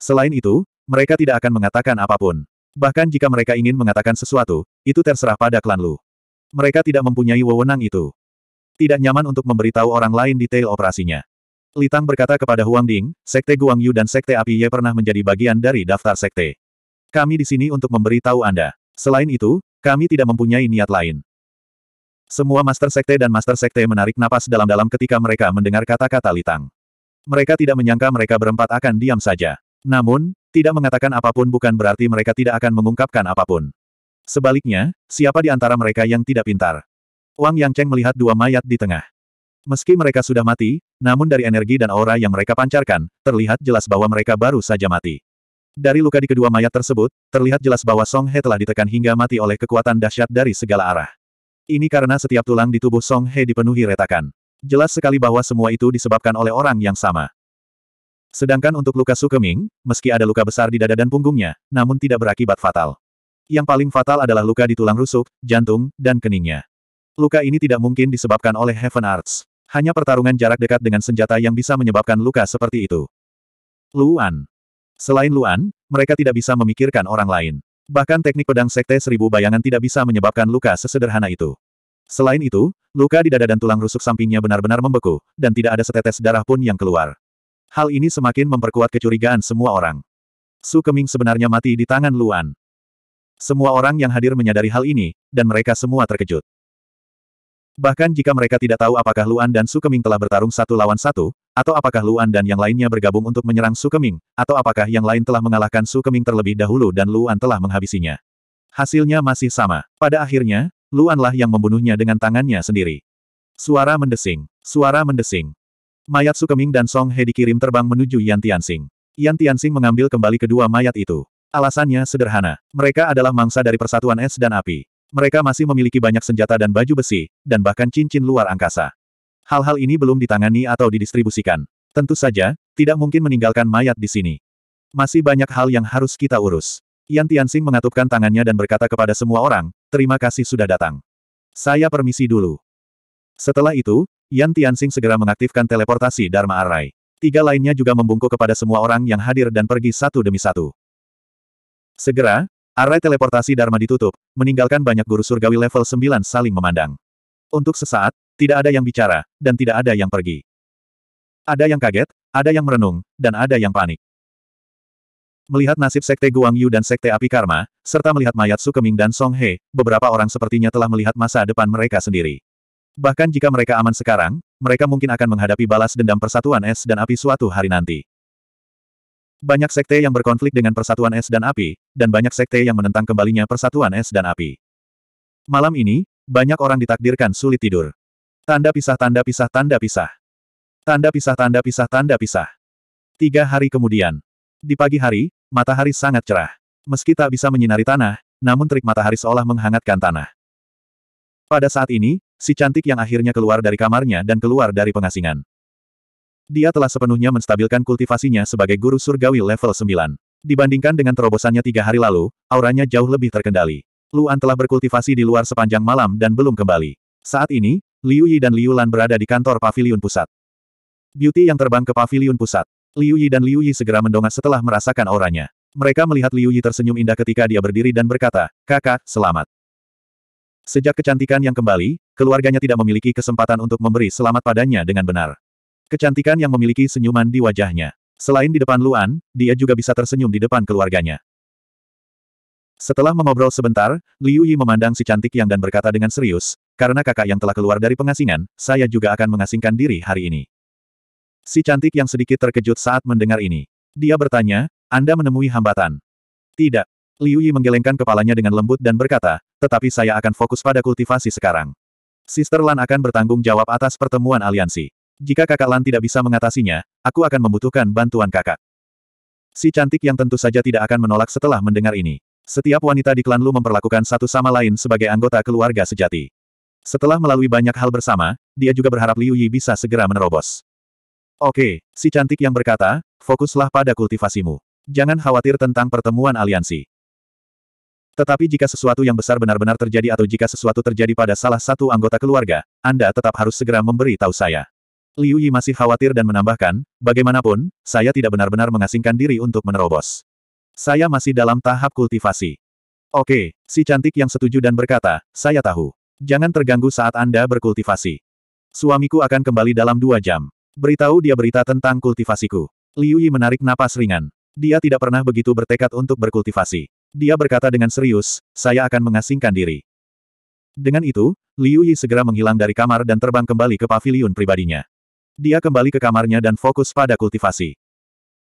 Selain itu, mereka tidak akan mengatakan apapun. Bahkan jika mereka ingin mengatakan sesuatu, itu terserah pada klan Lu. Mereka tidak mempunyai wewenang itu. Tidak nyaman untuk memberitahu orang lain detail operasinya. Litang berkata kepada Huang Ding, Sekte Guang Yu dan Sekte Api Ye pernah menjadi bagian dari daftar sekte. Kami di sini untuk memberitahu Anda. Selain itu, kami tidak mempunyai niat lain. Semua Master Sekte dan Master Sekte menarik napas dalam-dalam ketika mereka mendengar kata-kata Litang. Mereka tidak menyangka mereka berempat akan diam saja. Namun, tidak mengatakan apapun bukan berarti mereka tidak akan mengungkapkan apapun. Sebaliknya, siapa di antara mereka yang tidak pintar? Wang Yang Cheng melihat dua mayat di tengah. Meski mereka sudah mati, namun dari energi dan aura yang mereka pancarkan, terlihat jelas bahwa mereka baru saja mati. Dari luka di kedua mayat tersebut, terlihat jelas bahwa Song He telah ditekan hingga mati oleh kekuatan dahsyat dari segala arah. Ini karena setiap tulang di tubuh Song He dipenuhi retakan. Jelas sekali bahwa semua itu disebabkan oleh orang yang sama. Sedangkan untuk luka Sukeming, meski ada luka besar di dada dan punggungnya, namun tidak berakibat fatal. Yang paling fatal adalah luka di tulang rusuk, jantung, dan keningnya. Luka ini tidak mungkin disebabkan oleh Heaven Arts. Hanya pertarungan jarak dekat dengan senjata yang bisa menyebabkan luka seperti itu. Luan. Selain Luan, mereka tidak bisa memikirkan orang lain. Bahkan teknik pedang Sekte Seribu Bayangan tidak bisa menyebabkan luka sesederhana itu. Selain itu, luka di dada dan tulang rusuk sampingnya benar-benar membeku, dan tidak ada setetes darah pun yang keluar. Hal ini semakin memperkuat kecurigaan semua orang. Su Keming sebenarnya mati di tangan Luan. Semua orang yang hadir menyadari hal ini, dan mereka semua terkejut. Bahkan jika mereka tidak tahu apakah Luan dan Su Keming telah bertarung satu lawan satu, atau apakah Luan dan yang lainnya bergabung untuk menyerang Su Keming, atau apakah yang lain telah mengalahkan Su Keming terlebih dahulu dan Luan telah menghabisinya. Hasilnya masih sama. Pada akhirnya, Luanlah yang membunuhnya dengan tangannya sendiri. Suara mendesing. Suara mendesing. Mayat Sukeming dan Song He dikirim terbang menuju Yan Tianxing. Yan Tianxing mengambil kembali kedua mayat itu. Alasannya sederhana. Mereka adalah mangsa dari persatuan es dan api. Mereka masih memiliki banyak senjata dan baju besi, dan bahkan cincin luar angkasa. Hal-hal ini belum ditangani atau didistribusikan. Tentu saja, tidak mungkin meninggalkan mayat di sini. Masih banyak hal yang harus kita urus. Yan Tianxing mengatupkan tangannya dan berkata kepada semua orang, terima kasih sudah datang. Saya permisi dulu. Setelah itu, Yan Tianxing segera mengaktifkan teleportasi Dharma Arai. Tiga lainnya juga membungkuk kepada semua orang yang hadir dan pergi satu demi satu. Segera, arai teleportasi Dharma ditutup, meninggalkan banyak guru surgawi level 9 saling memandang. Untuk sesaat, tidak ada yang bicara, dan tidak ada yang pergi. Ada yang kaget, ada yang merenung, dan ada yang panik. Melihat nasib Sekte Guangyu dan Sekte Api Karma, serta melihat mayat Sukeming dan Song He, beberapa orang sepertinya telah melihat masa depan mereka sendiri. Bahkan jika mereka aman sekarang, mereka mungkin akan menghadapi balas dendam persatuan es dan api suatu hari nanti. Banyak sekte yang berkonflik dengan persatuan es dan api, dan banyak sekte yang menentang kembalinya persatuan es dan api. Malam ini, banyak orang ditakdirkan sulit tidur. Tanda pisah tanda pisah tanda pisah. Tanda pisah tanda pisah tanda pisah. Tiga hari kemudian. Di pagi hari, matahari sangat cerah. Meski tak bisa menyinari tanah, namun terik matahari seolah menghangatkan tanah. Pada saat ini, si cantik yang akhirnya keluar dari kamarnya dan keluar dari pengasingan. Dia telah sepenuhnya menstabilkan kultivasinya sebagai guru surgawi level 9. Dibandingkan dengan terobosannya tiga hari lalu, auranya jauh lebih terkendali. Luan telah berkultivasi di luar sepanjang malam dan belum kembali. Saat ini, Liu Yi dan Liu Lan berada di kantor pavilion pusat. Beauty yang terbang ke pavilion pusat. Liu Yi dan Liu Yi segera mendongak setelah merasakan auranya. Mereka melihat Liu Yi tersenyum indah ketika dia berdiri dan berkata, kakak, selamat. Sejak kecantikan yang kembali, keluarganya tidak memiliki kesempatan untuk memberi selamat padanya dengan benar. Kecantikan yang memiliki senyuman di wajahnya. Selain di depan Luan, dia juga bisa tersenyum di depan keluarganya. Setelah mengobrol sebentar, Liu Yi memandang si cantik yang dan berkata dengan serius, karena kakak yang telah keluar dari pengasingan, saya juga akan mengasingkan diri hari ini. Si cantik yang sedikit terkejut saat mendengar ini. Dia bertanya, Anda menemui hambatan? Tidak, Liu Yi menggelengkan kepalanya dengan lembut dan berkata, tetapi saya akan fokus pada kultivasi sekarang. Sister Lan akan bertanggung jawab atas pertemuan aliansi. Jika kakak Lan tidak bisa mengatasinya, aku akan membutuhkan bantuan kakak. Si cantik yang tentu saja tidak akan menolak setelah mendengar ini. Setiap wanita di klan Lu memperlakukan satu sama lain sebagai anggota keluarga sejati. Setelah melalui banyak hal bersama, dia juga berharap Liu Yi bisa segera menerobos. Oke, si cantik yang berkata, fokuslah pada kultivasimu. Jangan khawatir tentang pertemuan aliansi. Tetapi jika sesuatu yang besar benar-benar terjadi atau jika sesuatu terjadi pada salah satu anggota keluarga, Anda tetap harus segera memberi tahu saya. Liu Yi masih khawatir dan menambahkan, bagaimanapun, saya tidak benar-benar mengasingkan diri untuk menerobos. Saya masih dalam tahap kultivasi. Oke, si cantik yang setuju dan berkata, saya tahu. Jangan terganggu saat Anda berkultivasi. Suamiku akan kembali dalam dua jam. Beritahu dia berita tentang kultivasiku. Liu Yi menarik napas ringan. Dia tidak pernah begitu bertekad untuk berkultivasi. Dia berkata dengan serius, saya akan mengasingkan diri. Dengan itu, Liu Yi segera menghilang dari kamar dan terbang kembali ke pavilion pribadinya. Dia kembali ke kamarnya dan fokus pada kultivasi.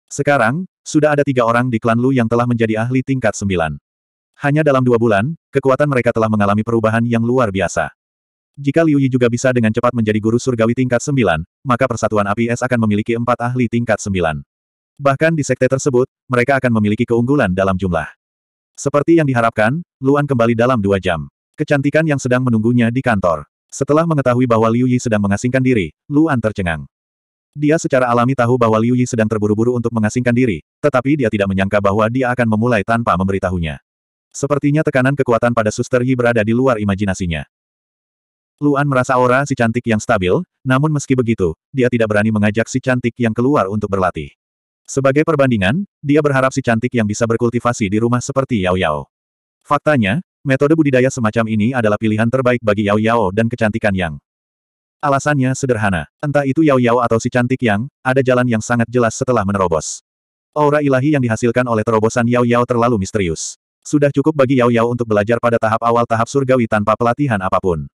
Sekarang, sudah ada tiga orang di klan Lu yang telah menjadi ahli tingkat sembilan. Hanya dalam dua bulan, kekuatan mereka telah mengalami perubahan yang luar biasa. Jika Liu Yi juga bisa dengan cepat menjadi guru surgawi tingkat sembilan, maka persatuan api es akan memiliki empat ahli tingkat sembilan. Bahkan di sekte tersebut, mereka akan memiliki keunggulan dalam jumlah. Seperti yang diharapkan, Luan kembali dalam dua jam. Kecantikan yang sedang menunggunya di kantor. Setelah mengetahui bahwa Liu Yi sedang mengasingkan diri, Luan tercengang. Dia secara alami tahu bahwa Liu Yi sedang terburu-buru untuk mengasingkan diri, tetapi dia tidak menyangka bahwa dia akan memulai tanpa memberitahunya. Sepertinya tekanan kekuatan pada suster Yi berada di luar imajinasinya. Luan merasa aura si cantik yang stabil, namun meski begitu, dia tidak berani mengajak si cantik yang keluar untuk berlatih. Sebagai perbandingan, dia berharap si cantik yang bisa berkultivasi di rumah seperti Yao Yao. Faktanya, metode budidaya semacam ini adalah pilihan terbaik bagi Yao Yao dan kecantikan Yang. Alasannya sederhana, entah itu Yao Yao atau si cantik Yang, ada jalan yang sangat jelas setelah menerobos. Aura ilahi yang dihasilkan oleh terobosan Yao Yao terlalu misterius. Sudah cukup bagi Yao Yao untuk belajar pada tahap awal tahap surgawi tanpa pelatihan apapun.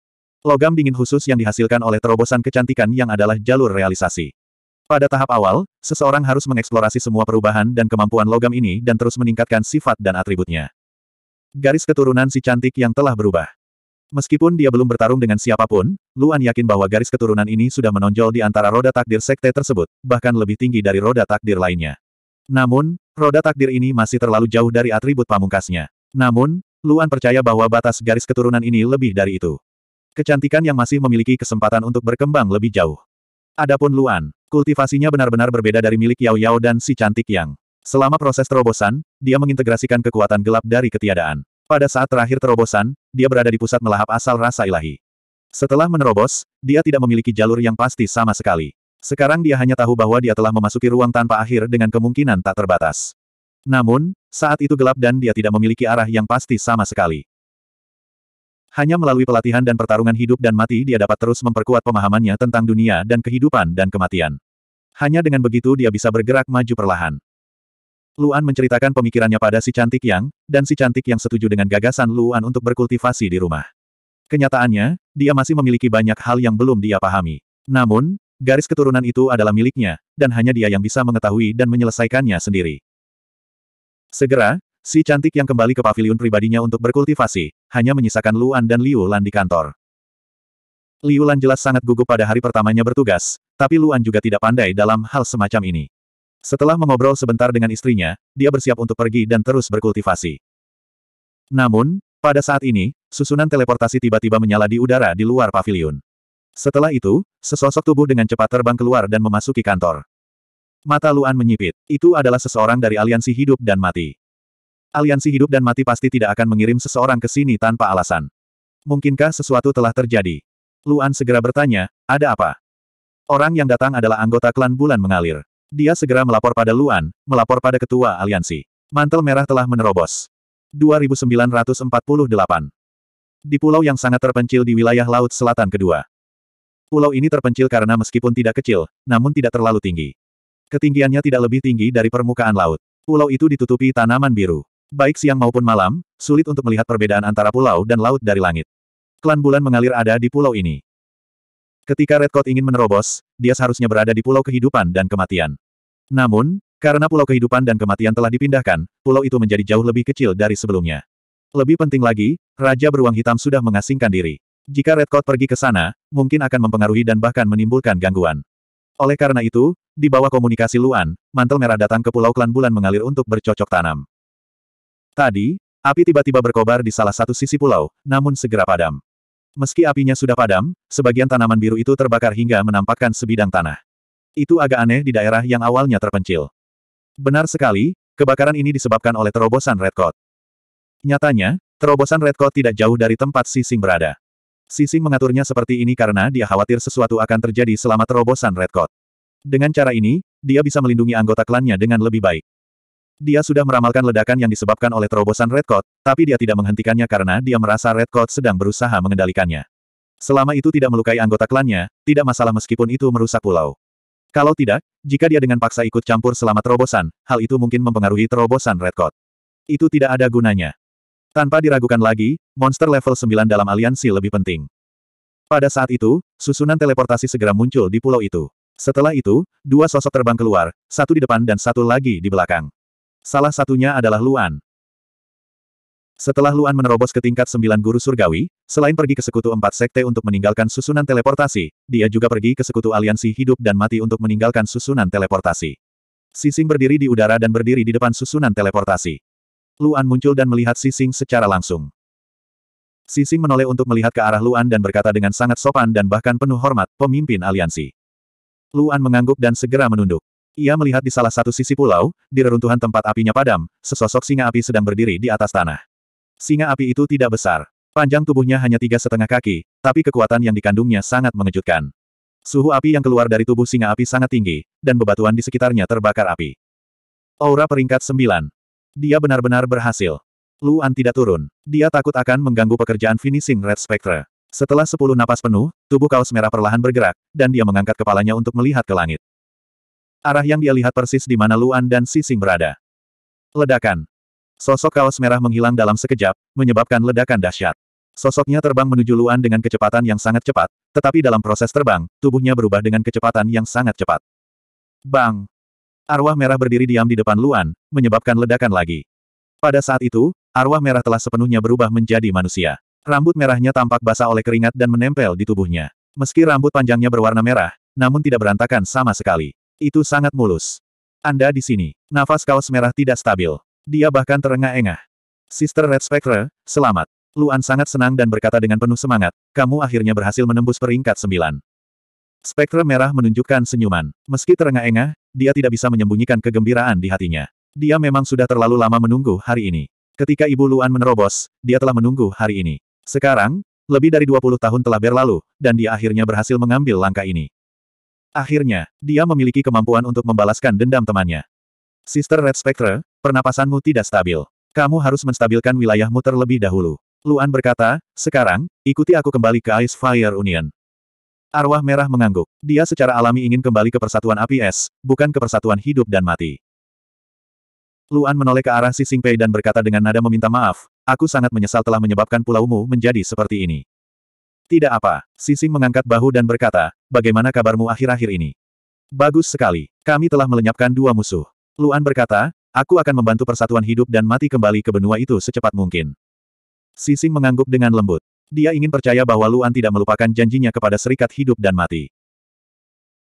Logam dingin khusus yang dihasilkan oleh terobosan kecantikan yang adalah jalur realisasi. Pada tahap awal, seseorang harus mengeksplorasi semua perubahan dan kemampuan logam ini dan terus meningkatkan sifat dan atributnya. Garis keturunan si cantik yang telah berubah. Meskipun dia belum bertarung dengan siapapun, Luan yakin bahwa garis keturunan ini sudah menonjol di antara roda takdir sekte tersebut, bahkan lebih tinggi dari roda takdir lainnya. Namun, roda takdir ini masih terlalu jauh dari atribut pamungkasnya. Namun, Luan percaya bahwa batas garis keturunan ini lebih dari itu. Kecantikan yang masih memiliki kesempatan untuk berkembang lebih jauh. Adapun Luan, Kultivasinya benar-benar berbeda dari milik Yao Yao dan si cantik yang. Selama proses terobosan, dia mengintegrasikan kekuatan gelap dari ketiadaan. Pada saat terakhir terobosan, dia berada di pusat melahap asal rasa ilahi. Setelah menerobos, dia tidak memiliki jalur yang pasti sama sekali. Sekarang dia hanya tahu bahwa dia telah memasuki ruang tanpa akhir dengan kemungkinan tak terbatas. Namun, saat itu gelap dan dia tidak memiliki arah yang pasti sama sekali. Hanya melalui pelatihan dan pertarungan hidup dan mati dia dapat terus memperkuat pemahamannya tentang dunia dan kehidupan dan kematian. Hanya dengan begitu dia bisa bergerak maju perlahan. Luan menceritakan pemikirannya pada si cantik yang, dan si cantik yang setuju dengan gagasan Luan untuk berkultivasi di rumah. Kenyataannya, dia masih memiliki banyak hal yang belum dia pahami. Namun, garis keturunan itu adalah miliknya, dan hanya dia yang bisa mengetahui dan menyelesaikannya sendiri. Segera, Si cantik yang kembali ke pavilion pribadinya untuk berkultivasi, hanya menyisakan Luan dan Liu Lan di kantor. Liu Lan jelas sangat gugup pada hari pertamanya bertugas, tapi Luan juga tidak pandai dalam hal semacam ini. Setelah mengobrol sebentar dengan istrinya, dia bersiap untuk pergi dan terus berkultivasi. Namun, pada saat ini, susunan teleportasi tiba-tiba menyala di udara di luar pavilion. Setelah itu, sesosok tubuh dengan cepat terbang keluar dan memasuki kantor. Mata Luan menyipit. Itu adalah seseorang dari aliansi hidup dan mati aliansi hidup dan mati pasti tidak akan mengirim seseorang ke sini tanpa alasan. Mungkinkah sesuatu telah terjadi? Luan segera bertanya, ada apa? Orang yang datang adalah anggota klan bulan mengalir. Dia segera melapor pada Luan, melapor pada ketua aliansi. Mantel merah telah menerobos. 2948. Di pulau yang sangat terpencil di wilayah Laut Selatan kedua. Pulau ini terpencil karena meskipun tidak kecil, namun tidak terlalu tinggi. Ketinggiannya tidak lebih tinggi dari permukaan laut. Pulau itu ditutupi tanaman biru. Baik siang maupun malam, sulit untuk melihat perbedaan antara pulau dan laut dari langit. Klan bulan mengalir ada di pulau ini. Ketika Red Coat ingin menerobos, dia seharusnya berada di pulau kehidupan dan kematian. Namun, karena pulau kehidupan dan kematian telah dipindahkan, pulau itu menjadi jauh lebih kecil dari sebelumnya. Lebih penting lagi, Raja Beruang Hitam sudah mengasingkan diri. Jika Red Coat pergi ke sana, mungkin akan mempengaruhi dan bahkan menimbulkan gangguan. Oleh karena itu, di bawah komunikasi Luan, mantel merah datang ke pulau klan bulan mengalir untuk bercocok tanam. Tadi, api tiba-tiba berkobar di salah satu sisi pulau, namun segera padam. Meski apinya sudah padam, sebagian tanaman biru itu terbakar hingga menampakkan sebidang tanah. Itu agak aneh di daerah yang awalnya terpencil. Benar sekali, kebakaran ini disebabkan oleh terobosan Redcoat. Nyatanya, terobosan Redcoat tidak jauh dari tempat Sising berada. Sising mengaturnya seperti ini karena dia khawatir sesuatu akan terjadi selama terobosan Redcoat. Dengan cara ini, dia bisa melindungi anggota klannya dengan lebih baik. Dia sudah meramalkan ledakan yang disebabkan oleh terobosan Red Coat, tapi dia tidak menghentikannya karena dia merasa Red Coat sedang berusaha mengendalikannya. Selama itu tidak melukai anggota klannya, tidak masalah meskipun itu merusak pulau. Kalau tidak, jika dia dengan paksa ikut campur selama terobosan, hal itu mungkin mempengaruhi terobosan Red Coat. Itu tidak ada gunanya. Tanpa diragukan lagi, monster level 9 dalam aliansi lebih penting. Pada saat itu, susunan teleportasi segera muncul di pulau itu. Setelah itu, dua sosok terbang keluar, satu di depan dan satu lagi di belakang. Salah satunya adalah Luan. Setelah Luan menerobos ke tingkat sembilan guru surgawi, selain pergi ke sekutu empat sekte untuk meninggalkan susunan teleportasi, dia juga pergi ke sekutu aliansi hidup dan mati untuk meninggalkan susunan teleportasi. Sising berdiri di udara dan berdiri di depan susunan teleportasi. Luan muncul dan melihat Sising secara langsung. Sising menoleh untuk melihat ke arah Luan dan berkata dengan sangat sopan dan bahkan penuh hormat, pemimpin aliansi. Luan mengangguk dan segera menunduk. Ia melihat di salah satu sisi pulau, di reruntuhan tempat apinya padam, sesosok singa api sedang berdiri di atas tanah. Singa api itu tidak besar. Panjang tubuhnya hanya tiga setengah kaki, tapi kekuatan yang dikandungnya sangat mengejutkan. Suhu api yang keluar dari tubuh singa api sangat tinggi, dan bebatuan di sekitarnya terbakar api. Aura peringkat sembilan. Dia benar-benar berhasil. Luan tidak turun. Dia takut akan mengganggu pekerjaan finishing Red Spectre. Setelah sepuluh napas penuh, tubuh kaos merah perlahan bergerak, dan dia mengangkat kepalanya untuk melihat ke langit. Arah yang dia lihat persis di mana Luan dan Sising berada. Ledakan. Sosok kaos merah menghilang dalam sekejap, menyebabkan ledakan dahsyat. Sosoknya terbang menuju Luan dengan kecepatan yang sangat cepat, tetapi dalam proses terbang, tubuhnya berubah dengan kecepatan yang sangat cepat. Bang! Arwah merah berdiri diam di depan Luan, menyebabkan ledakan lagi. Pada saat itu, arwah merah telah sepenuhnya berubah menjadi manusia. Rambut merahnya tampak basah oleh keringat dan menempel di tubuhnya. Meski rambut panjangnya berwarna merah, namun tidak berantakan sama sekali. Itu sangat mulus. Anda di sini. Nafas kaos merah tidak stabil. Dia bahkan terengah-engah. Sister Red Spectre, selamat. Luan sangat senang dan berkata dengan penuh semangat, kamu akhirnya berhasil menembus peringkat sembilan. Spectre merah menunjukkan senyuman. Meski terengah-engah, dia tidak bisa menyembunyikan kegembiraan di hatinya. Dia memang sudah terlalu lama menunggu hari ini. Ketika Ibu Luan menerobos, dia telah menunggu hari ini. Sekarang, lebih dari 20 tahun telah berlalu, dan dia akhirnya berhasil mengambil langkah ini. Akhirnya, dia memiliki kemampuan untuk membalaskan dendam temannya. Sister Red Spectre, pernapasanmu tidak stabil. Kamu harus menstabilkan wilayahmu terlebih dahulu. Luan berkata, sekarang, ikuti aku kembali ke Ice Fire Union. Arwah merah mengangguk. Dia secara alami ingin kembali ke persatuan api es, bukan ke persatuan hidup dan mati. Luan menoleh ke arah Si Singpei dan berkata dengan nada meminta maaf, aku sangat menyesal telah menyebabkan pulaumu menjadi seperti ini. Tidak apa, Sising mengangkat bahu dan berkata, bagaimana kabarmu akhir-akhir ini? Bagus sekali, kami telah melenyapkan dua musuh. Luan berkata, aku akan membantu persatuan hidup dan mati kembali ke benua itu secepat mungkin. Sising mengangguk dengan lembut. Dia ingin percaya bahwa Luan tidak melupakan janjinya kepada serikat hidup dan mati.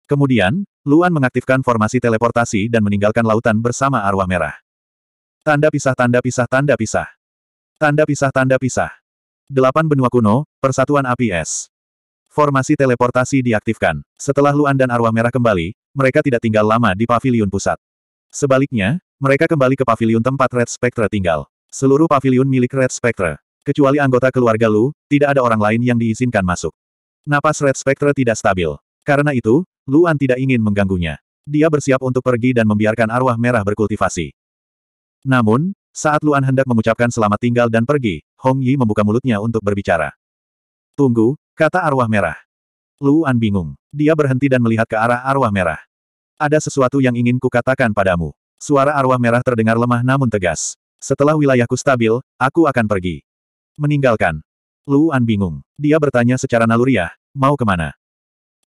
Kemudian, Luan mengaktifkan formasi teleportasi dan meninggalkan lautan bersama arwah merah. Tanda pisah tanda pisah tanda pisah. Tanda pisah tanda pisah. Delapan benua kuno, Persatuan APS, Formasi teleportasi diaktifkan. Setelah Luan dan arwah merah kembali, mereka tidak tinggal lama di paviliun pusat. Sebaliknya, mereka kembali ke paviliun tempat Red Spectre tinggal. Seluruh paviliun milik Red Spectre. Kecuali anggota keluarga Lu, tidak ada orang lain yang diizinkan masuk. Napas Red Spectre tidak stabil. Karena itu, Luan tidak ingin mengganggunya. Dia bersiap untuk pergi dan membiarkan arwah merah berkultivasi. Namun, saat Luan hendak mengucapkan selamat tinggal dan pergi, Hong Yi membuka mulutnya untuk berbicara. Tunggu, kata arwah merah. Luan bingung. Dia berhenti dan melihat ke arah arwah merah. Ada sesuatu yang ingin kukatakan padamu. Suara arwah merah terdengar lemah namun tegas. Setelah wilayahku stabil, aku akan pergi. Meninggalkan. Luan bingung. Dia bertanya secara naluriah, mau kemana?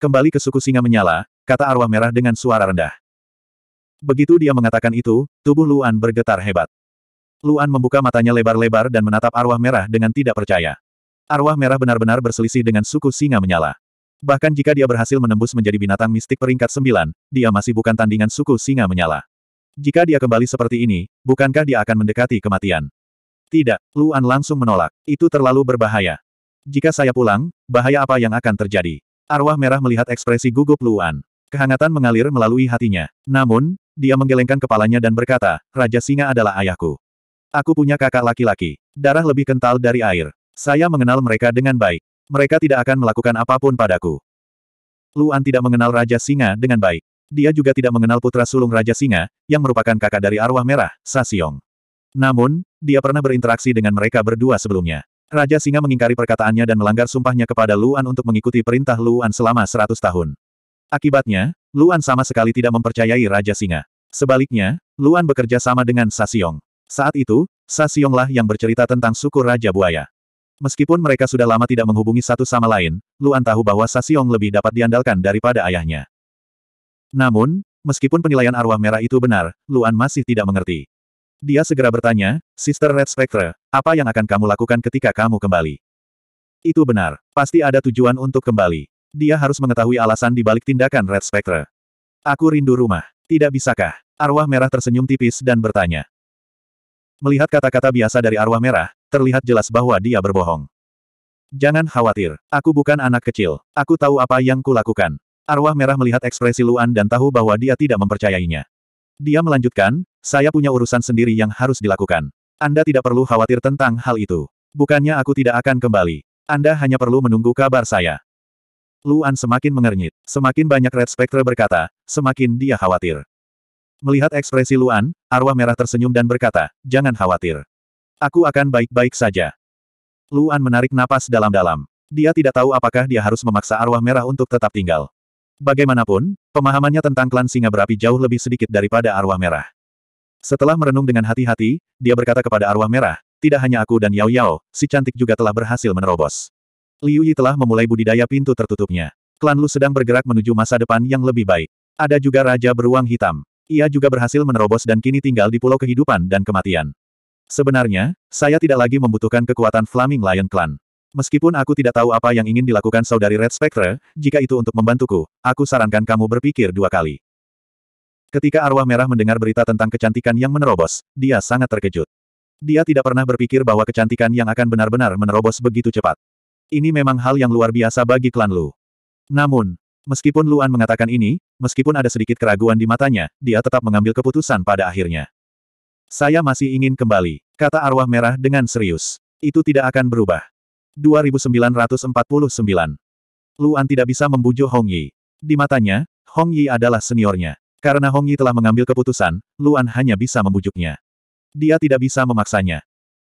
Kembali ke suku singa menyala, kata arwah merah dengan suara rendah. Begitu dia mengatakan itu, tubuh Luan bergetar hebat. Luan membuka matanya lebar-lebar dan menatap arwah merah dengan tidak percaya. Arwah merah benar-benar berselisih dengan suku singa menyala. Bahkan jika dia berhasil menembus menjadi binatang mistik peringkat sembilan, dia masih bukan tandingan suku singa menyala. Jika dia kembali seperti ini, bukankah dia akan mendekati kematian? Tidak, Luan langsung menolak. Itu terlalu berbahaya. Jika saya pulang, bahaya apa yang akan terjadi? Arwah merah melihat ekspresi gugup Luan. Kehangatan mengalir melalui hatinya. Namun, dia menggelengkan kepalanya dan berkata, Raja Singa adalah ayahku. Aku punya kakak laki-laki. Darah lebih kental dari air. Saya mengenal mereka dengan baik. Mereka tidak akan melakukan apapun padaku. Luan tidak mengenal Raja Singa dengan baik. Dia juga tidak mengenal putra sulung Raja Singa, yang merupakan kakak dari arwah merah, Sasiong. Namun, dia pernah berinteraksi dengan mereka berdua sebelumnya. Raja Singa mengingkari perkataannya dan melanggar sumpahnya kepada Luan untuk mengikuti perintah Luan selama seratus tahun. Akibatnya, Luan sama sekali tidak mempercayai Raja Singa. Sebaliknya, Luan bekerja sama dengan Sasiong. Saat itu, Sa Sionglah yang bercerita tentang suku Raja Buaya. Meskipun mereka sudah lama tidak menghubungi satu sama lain, Luan tahu bahwa Sa Siong lebih dapat diandalkan daripada ayahnya. Namun, meskipun penilaian arwah merah itu benar, Luan masih tidak mengerti. Dia segera bertanya, Sister Red Spectre, apa yang akan kamu lakukan ketika kamu kembali? Itu benar, pasti ada tujuan untuk kembali. Dia harus mengetahui alasan di balik tindakan Red Spectre. Aku rindu rumah. Tidak bisakah? Arwah merah tersenyum tipis dan bertanya. Melihat kata-kata biasa dari arwah merah, terlihat jelas bahwa dia berbohong. Jangan khawatir, aku bukan anak kecil. Aku tahu apa yang kulakukan. Arwah merah melihat ekspresi Luan dan tahu bahwa dia tidak mempercayainya. Dia melanjutkan, saya punya urusan sendiri yang harus dilakukan. Anda tidak perlu khawatir tentang hal itu. Bukannya aku tidak akan kembali. Anda hanya perlu menunggu kabar saya. Luan semakin mengernyit. Semakin banyak Red Spectre berkata, semakin dia khawatir. Melihat ekspresi Luan, arwah merah tersenyum dan berkata, jangan khawatir. Aku akan baik-baik saja. Luan menarik napas dalam-dalam. Dia tidak tahu apakah dia harus memaksa arwah merah untuk tetap tinggal. Bagaimanapun, pemahamannya tentang klan singa berapi jauh lebih sedikit daripada arwah merah. Setelah merenung dengan hati-hati, dia berkata kepada arwah merah, tidak hanya aku dan Yao Yao, si cantik juga telah berhasil menerobos. Liu Yi telah memulai budidaya pintu tertutupnya. Klan Lu sedang bergerak menuju masa depan yang lebih baik. Ada juga Raja Beruang Hitam. Ia juga berhasil menerobos dan kini tinggal di pulau kehidupan dan kematian. Sebenarnya, saya tidak lagi membutuhkan kekuatan Flaming Lion Clan. Meskipun aku tidak tahu apa yang ingin dilakukan saudari Red Spectre, jika itu untuk membantuku, aku sarankan kamu berpikir dua kali. Ketika arwah merah mendengar berita tentang kecantikan yang menerobos, dia sangat terkejut. Dia tidak pernah berpikir bahwa kecantikan yang akan benar-benar menerobos begitu cepat. Ini memang hal yang luar biasa bagi klan Lu. Namun, meskipun Luan mengatakan ini, meskipun ada sedikit keraguan di matanya, dia tetap mengambil keputusan pada akhirnya. Saya masih ingin kembali, kata arwah merah dengan serius. Itu tidak akan berubah. 2949 Luan tidak bisa membujuk Hong Yi. Di matanya, Hong Yi adalah seniornya. Karena Hong Yi telah mengambil keputusan, Luan hanya bisa membujuknya. Dia tidak bisa memaksanya.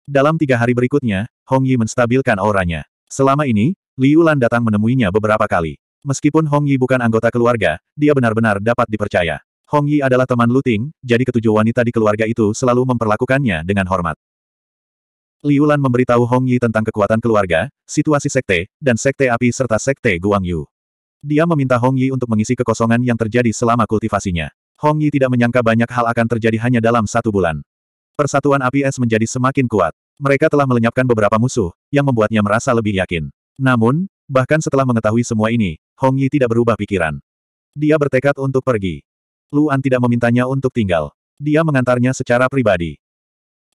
Dalam tiga hari berikutnya, Hong Yi menstabilkan auranya. Selama ini, Liu Lan datang menemuinya beberapa kali. Meskipun Hong Yi bukan anggota keluarga, dia benar-benar dapat dipercaya. Hong Yi adalah teman Luting, jadi ketujuh wanita di keluarga itu selalu memperlakukannya dengan hormat. Liu Lan memberitahu Hong Yi tentang kekuatan keluarga, situasi sekte, dan sekte api serta sekte Guang Yu. Dia meminta Hong Yi untuk mengisi kekosongan yang terjadi selama kultivasinya. Hong Yi tidak menyangka banyak hal akan terjadi hanya dalam satu bulan. Persatuan api es menjadi semakin kuat. Mereka telah melenyapkan beberapa musuh, yang membuatnya merasa lebih yakin. Namun, bahkan setelah mengetahui semua ini, Hong Yi tidak berubah pikiran. Dia bertekad untuk pergi. Luan tidak memintanya untuk tinggal. Dia mengantarnya secara pribadi.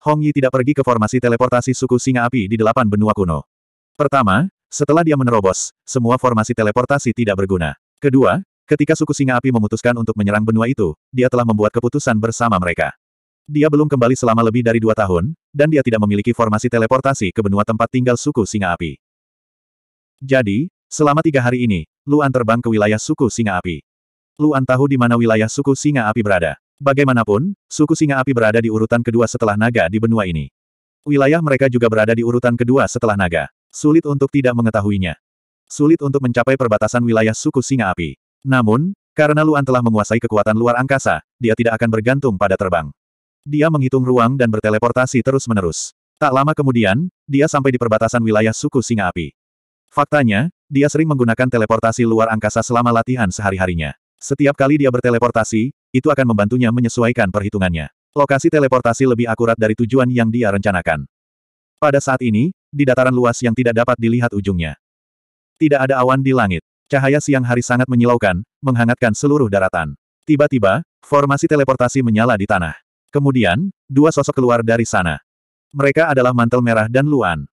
Hong Yi tidak pergi ke formasi teleportasi suku singa api di delapan benua kuno. Pertama, setelah dia menerobos, semua formasi teleportasi tidak berguna. Kedua, ketika suku singa api memutuskan untuk menyerang benua itu, dia telah membuat keputusan bersama mereka. Dia belum kembali selama lebih dari dua tahun, dan dia tidak memiliki formasi teleportasi ke benua tempat tinggal suku singa api. Jadi, Selama tiga hari ini, Luan terbang ke wilayah suku Singa Api. Luan tahu di mana wilayah suku Singa Api berada. Bagaimanapun, suku Singa Api berada di urutan kedua setelah naga di benua ini. Wilayah mereka juga berada di urutan kedua setelah naga. Sulit untuk tidak mengetahuinya. Sulit untuk mencapai perbatasan wilayah suku Singa Api. Namun, karena Luan telah menguasai kekuatan luar angkasa, dia tidak akan bergantung pada terbang. Dia menghitung ruang dan berteleportasi terus-menerus. Tak lama kemudian, dia sampai di perbatasan wilayah suku Singa Api. Faktanya, dia sering menggunakan teleportasi luar angkasa selama latihan sehari-harinya. Setiap kali dia berteleportasi, itu akan membantunya menyesuaikan perhitungannya. Lokasi teleportasi lebih akurat dari tujuan yang dia rencanakan. Pada saat ini, di dataran luas yang tidak dapat dilihat ujungnya. Tidak ada awan di langit. Cahaya siang hari sangat menyilaukan, menghangatkan seluruh daratan. Tiba-tiba, formasi teleportasi menyala di tanah. Kemudian, dua sosok keluar dari sana. Mereka adalah Mantel Merah dan Luan.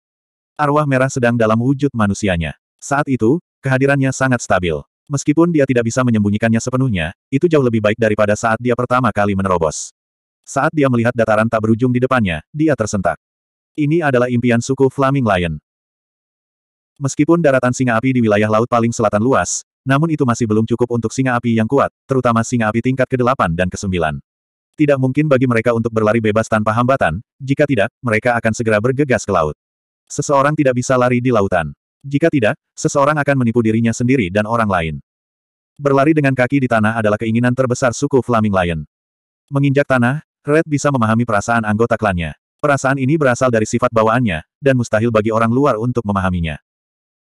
Arwah merah sedang dalam wujud manusianya. Saat itu, kehadirannya sangat stabil. Meskipun dia tidak bisa menyembunyikannya sepenuhnya, itu jauh lebih baik daripada saat dia pertama kali menerobos. Saat dia melihat dataran tak berujung di depannya, dia tersentak. Ini adalah impian suku Flaming Lion. Meskipun daratan singa api di wilayah laut paling selatan luas, namun itu masih belum cukup untuk singa api yang kuat, terutama singa api tingkat ke-8 dan ke-9. Tidak mungkin bagi mereka untuk berlari bebas tanpa hambatan, jika tidak, mereka akan segera bergegas ke laut. Seseorang tidak bisa lari di lautan. Jika tidak, seseorang akan menipu dirinya sendiri dan orang lain. Berlari dengan kaki di tanah adalah keinginan terbesar suku Flaming Lion. Menginjak tanah, Red bisa memahami perasaan anggota klannya. Perasaan ini berasal dari sifat bawaannya, dan mustahil bagi orang luar untuk memahaminya.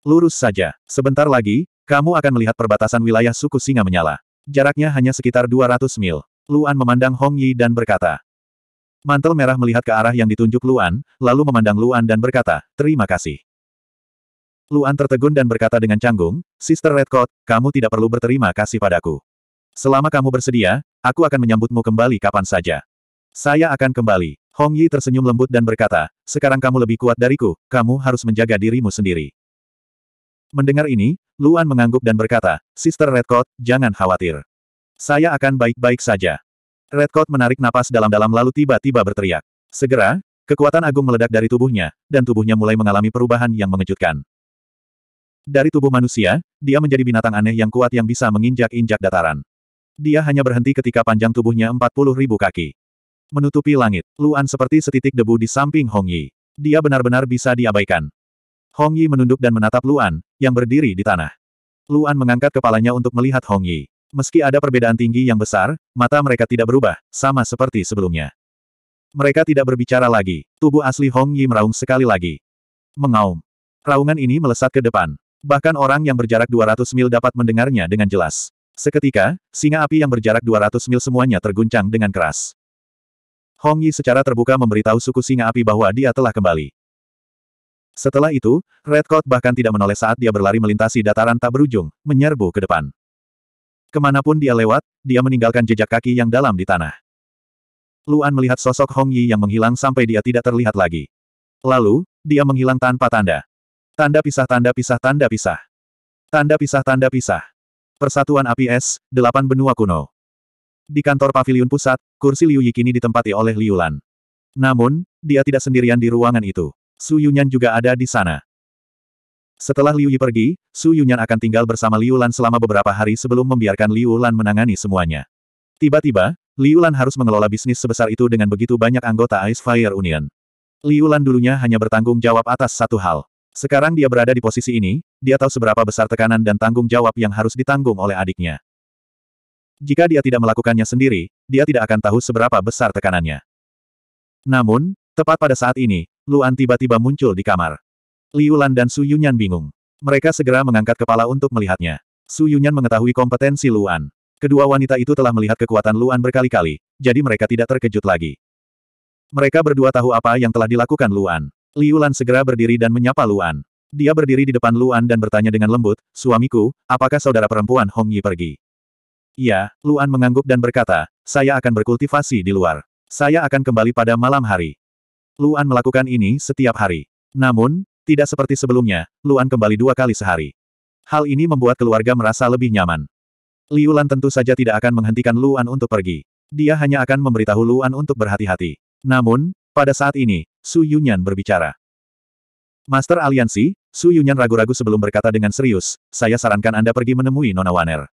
Lurus saja. Sebentar lagi, kamu akan melihat perbatasan wilayah suku singa menyala. Jaraknya hanya sekitar 200 mil. Luan memandang Hong Yi dan berkata, Mantel merah melihat ke arah yang ditunjuk Luan, lalu memandang Luan dan berkata, terima kasih. Luan tertegun dan berkata dengan canggung, Sister Redcoat, kamu tidak perlu berterima kasih padaku. Selama kamu bersedia, aku akan menyambutmu kembali kapan saja. Saya akan kembali. Hong Yi tersenyum lembut dan berkata, sekarang kamu lebih kuat dariku, kamu harus menjaga dirimu sendiri. Mendengar ini, Luan mengangguk dan berkata, Sister Redcoat, jangan khawatir. Saya akan baik-baik saja. Redcoat menarik napas dalam-dalam lalu tiba-tiba berteriak. Segera, kekuatan agung meledak dari tubuhnya, dan tubuhnya mulai mengalami perubahan yang mengejutkan. Dari tubuh manusia, dia menjadi binatang aneh yang kuat yang bisa menginjak-injak dataran. Dia hanya berhenti ketika panjang tubuhnya 40 ribu kaki. Menutupi langit, Luan seperti setitik debu di samping Hong Yi. Dia benar-benar bisa diabaikan. Hong Yi menunduk dan menatap Luan, yang berdiri di tanah. Luan mengangkat kepalanya untuk melihat Hong Yi. Meski ada perbedaan tinggi yang besar, mata mereka tidak berubah, sama seperti sebelumnya. Mereka tidak berbicara lagi. Tubuh asli Hong Yi meraung sekali lagi. Mengaum. Raungan ini melesat ke depan. Bahkan orang yang berjarak 200 mil dapat mendengarnya dengan jelas. Seketika, singa api yang berjarak 200 mil semuanya terguncang dengan keras. Hong Yi secara terbuka memberitahu suku singa api bahwa dia telah kembali. Setelah itu, Redcoat bahkan tidak menoleh saat dia berlari melintasi dataran tak berujung, menyerbu ke depan. Kemanapun dia lewat, dia meninggalkan jejak kaki yang dalam di tanah. Luan melihat sosok Hong Yi yang menghilang sampai dia tidak terlihat lagi. Lalu, dia menghilang tanpa tanda. Tanda pisah tanda pisah tanda pisah. Tanda pisah tanda pisah. Persatuan Api Es, Delapan Benua Kuno. Di kantor pavilion pusat, kursi Liu Yi kini ditempati oleh Liu Lan. Namun, dia tidak sendirian di ruangan itu. Su Yunyan juga ada di sana. Setelah Liu Yi pergi, Su Yunyan akan tinggal bersama Liu Lan selama beberapa hari sebelum membiarkan Liu Lan menangani semuanya. Tiba-tiba, Liu Lan harus mengelola bisnis sebesar itu dengan begitu banyak anggota Ice Fire Union. Liu Lan dulunya hanya bertanggung jawab atas satu hal. Sekarang dia berada di posisi ini, dia tahu seberapa besar tekanan dan tanggung jawab yang harus ditanggung oleh adiknya. Jika dia tidak melakukannya sendiri, dia tidak akan tahu seberapa besar tekanannya. Namun, tepat pada saat ini, Luan tiba-tiba muncul di kamar. Liu Lan dan Su Yunyan bingung. Mereka segera mengangkat kepala untuk melihatnya. Su Yunyan mengetahui kompetensi Luan. Kedua wanita itu telah melihat kekuatan Luan berkali-kali, jadi mereka tidak terkejut lagi. Mereka berdua tahu apa yang telah dilakukan Luan. Liu Lan segera berdiri dan menyapa Luan. Dia berdiri di depan Luan dan bertanya dengan lembut, Suamiku, apakah saudara perempuan Hong Yi pergi? Ya, Luan mengangguk dan berkata, saya akan berkultivasi di luar. Saya akan kembali pada malam hari. Luan melakukan ini setiap hari. Namun, tidak seperti sebelumnya, Luan kembali dua kali sehari. Hal ini membuat keluarga merasa lebih nyaman. Liu Lan tentu saja tidak akan menghentikan Luan untuk pergi. Dia hanya akan memberitahu Luan untuk berhati-hati. Namun, pada saat ini, Su Yunyan berbicara. Master Aliansi, Su Yunyan ragu-ragu sebelum berkata dengan serius, saya sarankan Anda pergi menemui Nona Waner.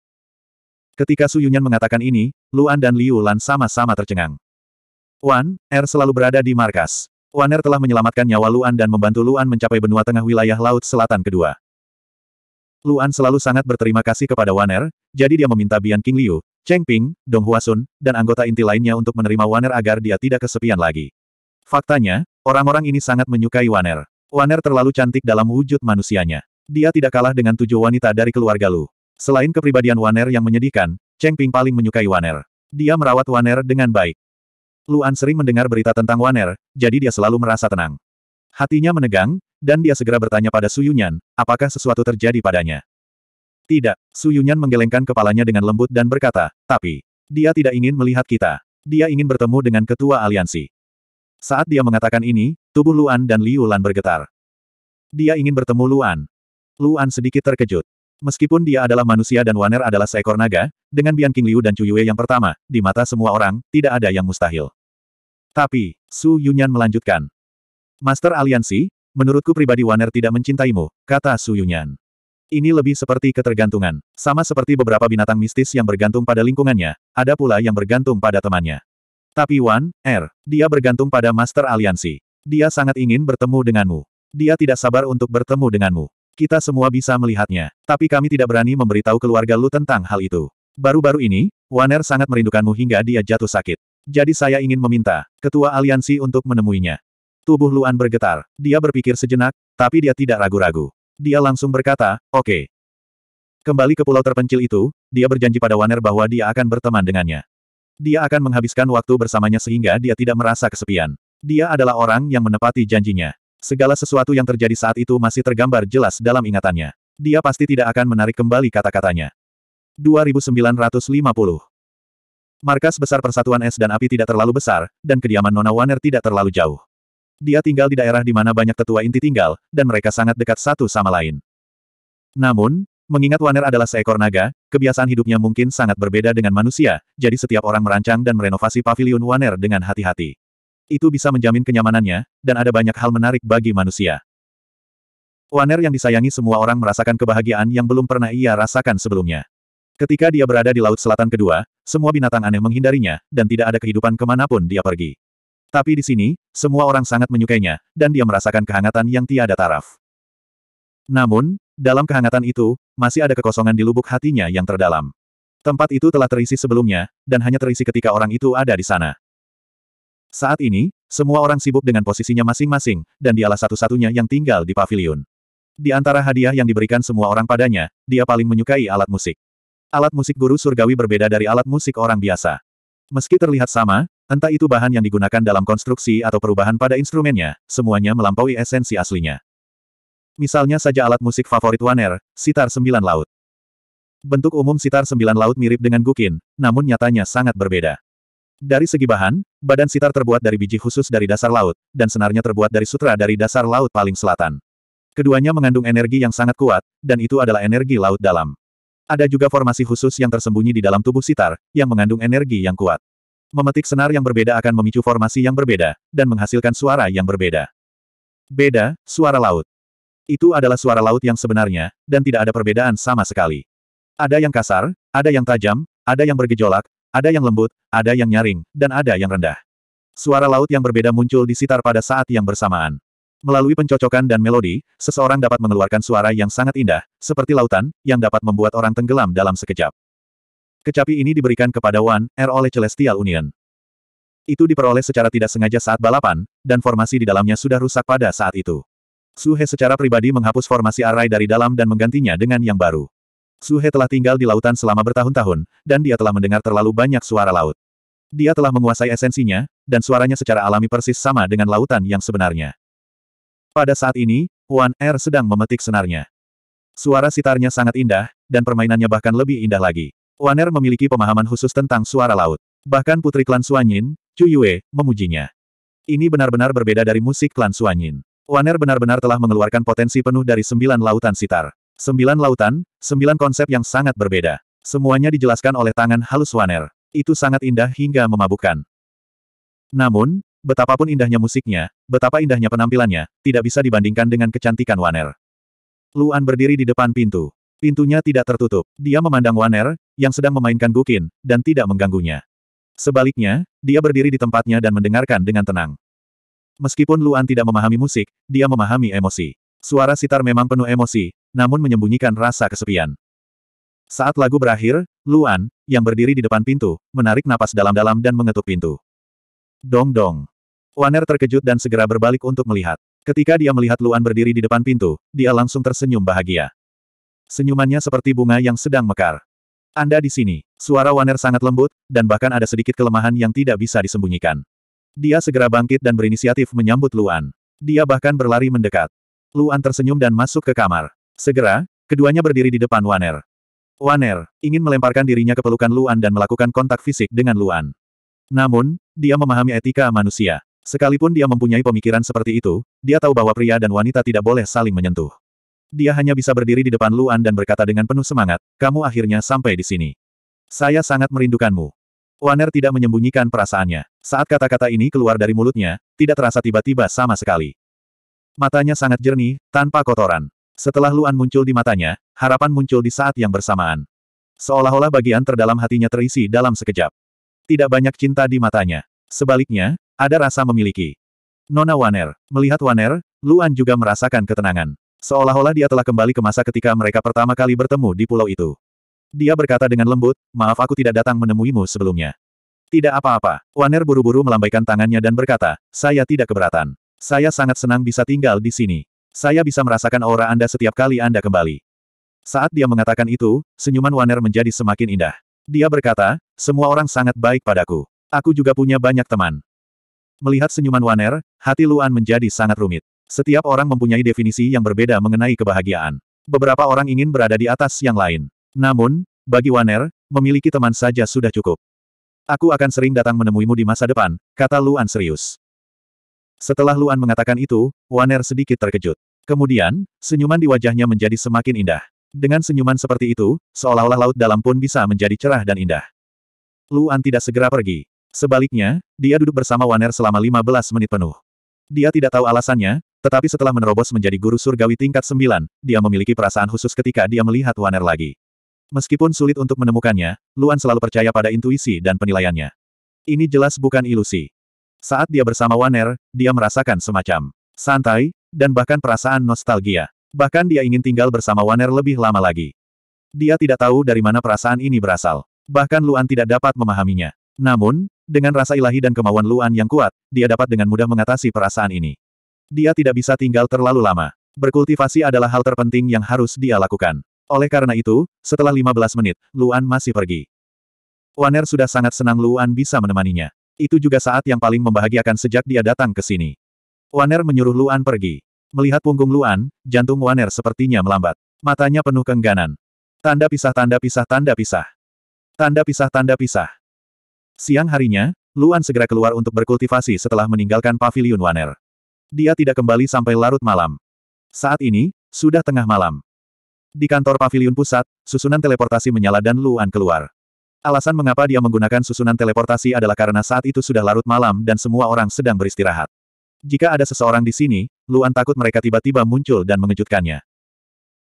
Ketika Su Yunyan mengatakan ini, Luan dan Liu Lan sama-sama tercengang. Wan, Er selalu berada di markas. Waner telah menyelamatkan nyawa Luan dan membantu Luan mencapai benua tengah wilayah Laut Selatan kedua. Luan selalu sangat berterima kasih kepada Waner, jadi dia meminta Bian King Liu, Cheng Ping, Dong Huasun, dan anggota inti lainnya untuk menerima Waner agar dia tidak kesepian lagi. Faktanya, orang-orang ini sangat menyukai Waner. Waner terlalu cantik dalam wujud manusianya. Dia tidak kalah dengan tujuh wanita dari keluarga Lu. Selain kepribadian Waner yang menyedihkan, Cheng Ping paling menyukai Waner. Dia merawat Waner dengan baik. Luan sering mendengar berita tentang Waner, jadi dia selalu merasa tenang. Hatinya menegang, dan dia segera bertanya pada Su Yunyan, apakah sesuatu terjadi padanya. Tidak, Su Yunyan menggelengkan kepalanya dengan lembut dan berkata, tapi, dia tidak ingin melihat kita. Dia ingin bertemu dengan ketua aliansi. Saat dia mengatakan ini, tubuh Luan dan Liu Lan bergetar. Dia ingin bertemu Luan. Luan sedikit terkejut. Meskipun dia adalah manusia dan Waner adalah seekor naga, dengan Bian King Liu dan Chu Yue yang pertama, di mata semua orang, tidak ada yang mustahil. Tapi, Su Yunyan melanjutkan. Master Aliansi, menurutku pribadi Waner tidak mencintaimu, kata Su Yunyan. Ini lebih seperti ketergantungan. Sama seperti beberapa binatang mistis yang bergantung pada lingkungannya, ada pula yang bergantung pada temannya. Tapi Wan, Er, dia bergantung pada Master Aliansi. Dia sangat ingin bertemu denganmu. Dia tidak sabar untuk bertemu denganmu. Kita semua bisa melihatnya, tapi kami tidak berani memberitahu keluarga Lu tentang hal itu. Baru-baru ini, Waner sangat merindukanmu hingga dia jatuh sakit. Jadi saya ingin meminta ketua aliansi untuk menemuinya. Tubuh Luan bergetar. Dia berpikir sejenak, tapi dia tidak ragu-ragu. Dia langsung berkata, oke. Okay. Kembali ke pulau terpencil itu, dia berjanji pada Waner bahwa dia akan berteman dengannya. Dia akan menghabiskan waktu bersamanya sehingga dia tidak merasa kesepian. Dia adalah orang yang menepati janjinya. Segala sesuatu yang terjadi saat itu masih tergambar jelas dalam ingatannya. Dia pasti tidak akan menarik kembali kata-katanya. 2950 Markas besar Persatuan Es dan Api tidak terlalu besar, dan kediaman Nona Waner tidak terlalu jauh. Dia tinggal di daerah di mana banyak tetua inti tinggal, dan mereka sangat dekat satu sama lain. Namun, mengingat Waner adalah seekor naga, kebiasaan hidupnya mungkin sangat berbeda dengan manusia, jadi setiap orang merancang dan merenovasi pavilion Waner dengan hati-hati itu bisa menjamin kenyamanannya, dan ada banyak hal menarik bagi manusia. Waner yang disayangi semua orang merasakan kebahagiaan yang belum pernah ia rasakan sebelumnya. Ketika dia berada di Laut Selatan kedua, semua binatang aneh menghindarinya, dan tidak ada kehidupan kemanapun dia pergi. Tapi di sini, semua orang sangat menyukainya, dan dia merasakan kehangatan yang tiada taraf. Namun, dalam kehangatan itu, masih ada kekosongan di lubuk hatinya yang terdalam. Tempat itu telah terisi sebelumnya, dan hanya terisi ketika orang itu ada di sana. Saat ini, semua orang sibuk dengan posisinya masing-masing, dan dialah satu-satunya yang tinggal di pavilion. Di antara hadiah yang diberikan semua orang padanya, dia paling menyukai alat musik. Alat musik guru surgawi berbeda dari alat musik orang biasa. Meski terlihat sama, entah itu bahan yang digunakan dalam konstruksi atau perubahan pada instrumennya, semuanya melampaui esensi aslinya. Misalnya saja alat musik favorit Waner, sitar sembilan laut. Bentuk umum sitar sembilan laut mirip dengan gukin, namun nyatanya sangat berbeda. Dari segi bahan, badan sitar terbuat dari biji khusus dari dasar laut, dan senarnya terbuat dari sutra dari dasar laut paling selatan. Keduanya mengandung energi yang sangat kuat, dan itu adalah energi laut dalam. Ada juga formasi khusus yang tersembunyi di dalam tubuh sitar, yang mengandung energi yang kuat. Memetik senar yang berbeda akan memicu formasi yang berbeda, dan menghasilkan suara yang berbeda. Beda, suara laut. Itu adalah suara laut yang sebenarnya, dan tidak ada perbedaan sama sekali. Ada yang kasar, ada yang tajam, ada yang bergejolak, ada yang lembut, ada yang nyaring, dan ada yang rendah. Suara laut yang berbeda muncul di sitar pada saat yang bersamaan. Melalui pencocokan dan melodi, seseorang dapat mengeluarkan suara yang sangat indah, seperti lautan, yang dapat membuat orang tenggelam dalam sekejap. Kecapi ini diberikan kepada Wan R oleh Celestial Union. Itu diperoleh secara tidak sengaja saat balapan, dan formasi di dalamnya sudah rusak pada saat itu. Suhe secara pribadi menghapus formasi arai dari dalam dan menggantinya dengan yang baru. Suhe telah tinggal di lautan selama bertahun-tahun, dan dia telah mendengar terlalu banyak suara laut. Dia telah menguasai esensinya, dan suaranya secara alami persis sama dengan lautan yang sebenarnya. Pada saat ini, Wan Er sedang memetik senarnya. Suara sitarnya sangat indah, dan permainannya bahkan lebih indah lagi. Wan Er memiliki pemahaman khusus tentang suara laut. Bahkan putri klan Suanyin, Chu Yue, memujinya. Ini benar-benar berbeda dari musik klan Suanyin. Er benar-benar telah mengeluarkan potensi penuh dari sembilan lautan sitar. Sembilan lautan, sembilan konsep yang sangat berbeda. Semuanya dijelaskan oleh tangan halus Waner. Itu sangat indah hingga memabukkan. Namun, betapapun indahnya musiknya, betapa indahnya penampilannya, tidak bisa dibandingkan dengan kecantikan Waner. Luan berdiri di depan pintu. Pintunya tidak tertutup. Dia memandang Waner, yang sedang memainkan gukin, dan tidak mengganggunya. Sebaliknya, dia berdiri di tempatnya dan mendengarkan dengan tenang. Meskipun Luan tidak memahami musik, dia memahami emosi. Suara sitar memang penuh emosi, namun menyembunyikan rasa kesepian. Saat lagu berakhir, Luan, yang berdiri di depan pintu, menarik napas dalam-dalam dan mengetuk pintu. Dong-dong. Waner terkejut dan segera berbalik untuk melihat. Ketika dia melihat Luan berdiri di depan pintu, dia langsung tersenyum bahagia. Senyumannya seperti bunga yang sedang mekar. Anda di sini. Suara Waner sangat lembut, dan bahkan ada sedikit kelemahan yang tidak bisa disembunyikan. Dia segera bangkit dan berinisiatif menyambut Luan. Dia bahkan berlari mendekat. Luan tersenyum dan masuk ke kamar. Segera, keduanya berdiri di depan Waner. Waner ingin melemparkan dirinya ke pelukan Luan dan melakukan kontak fisik dengan Luan. Namun, dia memahami etika manusia. Sekalipun dia mempunyai pemikiran seperti itu, dia tahu bahwa pria dan wanita tidak boleh saling menyentuh. Dia hanya bisa berdiri di depan Luan dan berkata dengan penuh semangat, kamu akhirnya sampai di sini. Saya sangat merindukanmu. Waner tidak menyembunyikan perasaannya. Saat kata-kata ini keluar dari mulutnya, tidak terasa tiba-tiba sama sekali. Matanya sangat jernih, tanpa kotoran. Setelah Luan muncul di matanya, harapan muncul di saat yang bersamaan. Seolah-olah bagian terdalam hatinya terisi dalam sekejap. Tidak banyak cinta di matanya. Sebaliknya, ada rasa memiliki. Nona Waner. Melihat Waner, Luan juga merasakan ketenangan. Seolah-olah dia telah kembali ke masa ketika mereka pertama kali bertemu di pulau itu. Dia berkata dengan lembut, maaf aku tidak datang menemuimu sebelumnya. Tidak apa-apa. Waner buru-buru melambaikan tangannya dan berkata, saya tidak keberatan. Saya sangat senang bisa tinggal di sini. Saya bisa merasakan aura Anda setiap kali Anda kembali. Saat dia mengatakan itu, senyuman Waner menjadi semakin indah. Dia berkata, semua orang sangat baik padaku. Aku juga punya banyak teman. Melihat senyuman Waner, hati Luan menjadi sangat rumit. Setiap orang mempunyai definisi yang berbeda mengenai kebahagiaan. Beberapa orang ingin berada di atas yang lain. Namun, bagi Waner, memiliki teman saja sudah cukup. Aku akan sering datang menemuimu di masa depan, kata Luan serius. Setelah Luan mengatakan itu, Waner sedikit terkejut. Kemudian, senyuman di wajahnya menjadi semakin indah. Dengan senyuman seperti itu, seolah-olah laut dalam pun bisa menjadi cerah dan indah. Luan tidak segera pergi. Sebaliknya, dia duduk bersama Waner selama 15 menit penuh. Dia tidak tahu alasannya, tetapi setelah menerobos menjadi guru surgawi tingkat 9, dia memiliki perasaan khusus ketika dia melihat Waner lagi. Meskipun sulit untuk menemukannya, Luan selalu percaya pada intuisi dan penilaiannya. Ini jelas bukan ilusi. Saat dia bersama Waner, dia merasakan semacam santai, dan bahkan perasaan nostalgia. Bahkan dia ingin tinggal bersama Waner lebih lama lagi. Dia tidak tahu dari mana perasaan ini berasal. Bahkan Luan tidak dapat memahaminya. Namun, dengan rasa ilahi dan kemauan Luan yang kuat, dia dapat dengan mudah mengatasi perasaan ini. Dia tidak bisa tinggal terlalu lama. Berkultivasi adalah hal terpenting yang harus dia lakukan. Oleh karena itu, setelah 15 menit, Luan masih pergi. Waner sudah sangat senang Luan bisa menemaninya. Itu juga saat yang paling membahagiakan sejak dia datang ke sini. Waner menyuruh Luan pergi. Melihat punggung Luan, jantung Waner sepertinya melambat. Matanya penuh kengganan. Tanda pisah tanda pisah tanda pisah. Tanda pisah tanda pisah. Siang harinya, Luan segera keluar untuk berkultivasi setelah meninggalkan pavilion Waner. Dia tidak kembali sampai larut malam. Saat ini, sudah tengah malam. Di kantor pavilion pusat, susunan teleportasi menyala dan Luan keluar. Alasan mengapa dia menggunakan susunan teleportasi adalah karena saat itu sudah larut malam dan semua orang sedang beristirahat. Jika ada seseorang di sini, Luan takut mereka tiba-tiba muncul dan mengejutkannya.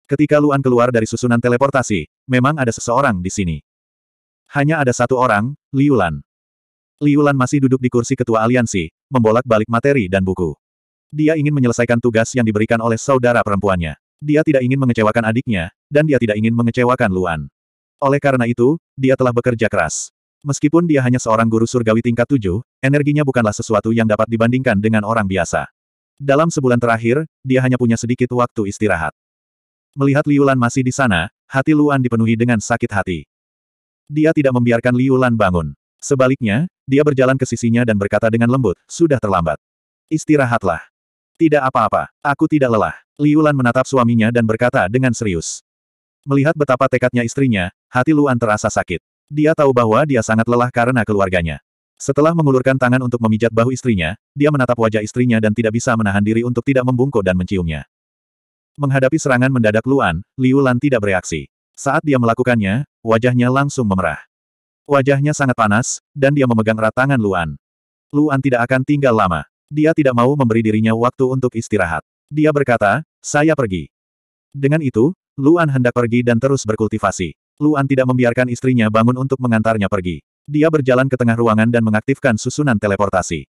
Ketika Luan keluar dari susunan teleportasi, memang ada seseorang di sini. Hanya ada satu orang, Liulan. Liulan masih duduk di kursi ketua aliansi, membolak-balik materi dan buku. Dia ingin menyelesaikan tugas yang diberikan oleh saudara perempuannya. Dia tidak ingin mengecewakan adiknya, dan dia tidak ingin mengecewakan Luan. Oleh karena itu, dia telah bekerja keras. Meskipun dia hanya seorang guru surgawi tingkat tujuh, energinya bukanlah sesuatu yang dapat dibandingkan dengan orang biasa. Dalam sebulan terakhir, dia hanya punya sedikit waktu istirahat. Melihat Liulan masih di sana, hati Luan dipenuhi dengan sakit hati. Dia tidak membiarkan Liulan bangun. Sebaliknya, dia berjalan ke sisinya dan berkata dengan lembut, sudah terlambat. Istirahatlah. Tidak apa-apa, aku tidak lelah. Liulan menatap suaminya dan berkata dengan serius. Melihat betapa tekadnya istrinya, hati Luan terasa sakit. Dia tahu bahwa dia sangat lelah karena keluarganya. Setelah mengulurkan tangan untuk memijat bahu istrinya, dia menatap wajah istrinya dan tidak bisa menahan diri untuk tidak membungkuk dan menciumnya. Menghadapi serangan mendadak Luan, Liu Lan tidak bereaksi. Saat dia melakukannya, wajahnya langsung memerah. Wajahnya sangat panas, dan dia memegang erat tangan Luan. Luan tidak akan tinggal lama. Dia tidak mau memberi dirinya waktu untuk istirahat. Dia berkata, saya pergi. Dengan itu, Luan hendak pergi dan terus berkultivasi. Luan tidak membiarkan istrinya bangun untuk mengantarnya pergi. Dia berjalan ke tengah ruangan dan mengaktifkan susunan teleportasi.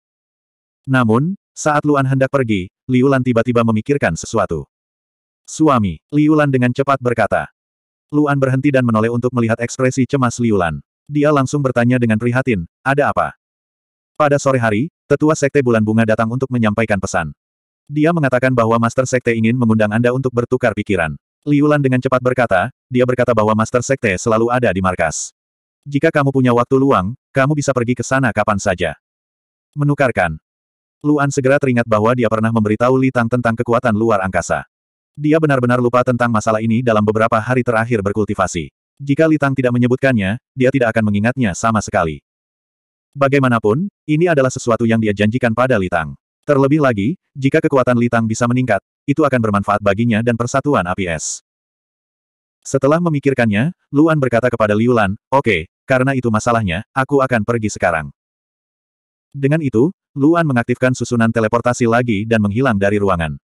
Namun, saat Luan hendak pergi, Liulan tiba-tiba memikirkan sesuatu. Suami, Liulan dengan cepat berkata. Luan berhenti dan menoleh untuk melihat ekspresi cemas Liulan. Dia langsung bertanya dengan prihatin, ada apa? Pada sore hari, tetua sekte bulan bunga datang untuk menyampaikan pesan. Dia mengatakan bahwa Master Sekte ingin mengundang Anda untuk bertukar pikiran. Liulan dengan cepat berkata, dia berkata bahwa Master Sekte selalu ada di markas. Jika kamu punya waktu luang, kamu bisa pergi ke sana kapan saja. Menukarkan. Luan segera teringat bahwa dia pernah memberitahu Li Tang tentang kekuatan luar angkasa. Dia benar-benar lupa tentang masalah ini dalam beberapa hari terakhir berkultivasi. Jika Li Tang tidak menyebutkannya, dia tidak akan mengingatnya sama sekali. Bagaimanapun, ini adalah sesuatu yang dia janjikan pada Li Tang. Terlebih lagi, jika kekuatan Li Tang bisa meningkat, itu akan bermanfaat baginya dan persatuan APS. Setelah memikirkannya, Luan berkata kepada Liu Lan, oke, okay, karena itu masalahnya, aku akan pergi sekarang. Dengan itu, Luan mengaktifkan susunan teleportasi lagi dan menghilang dari ruangan.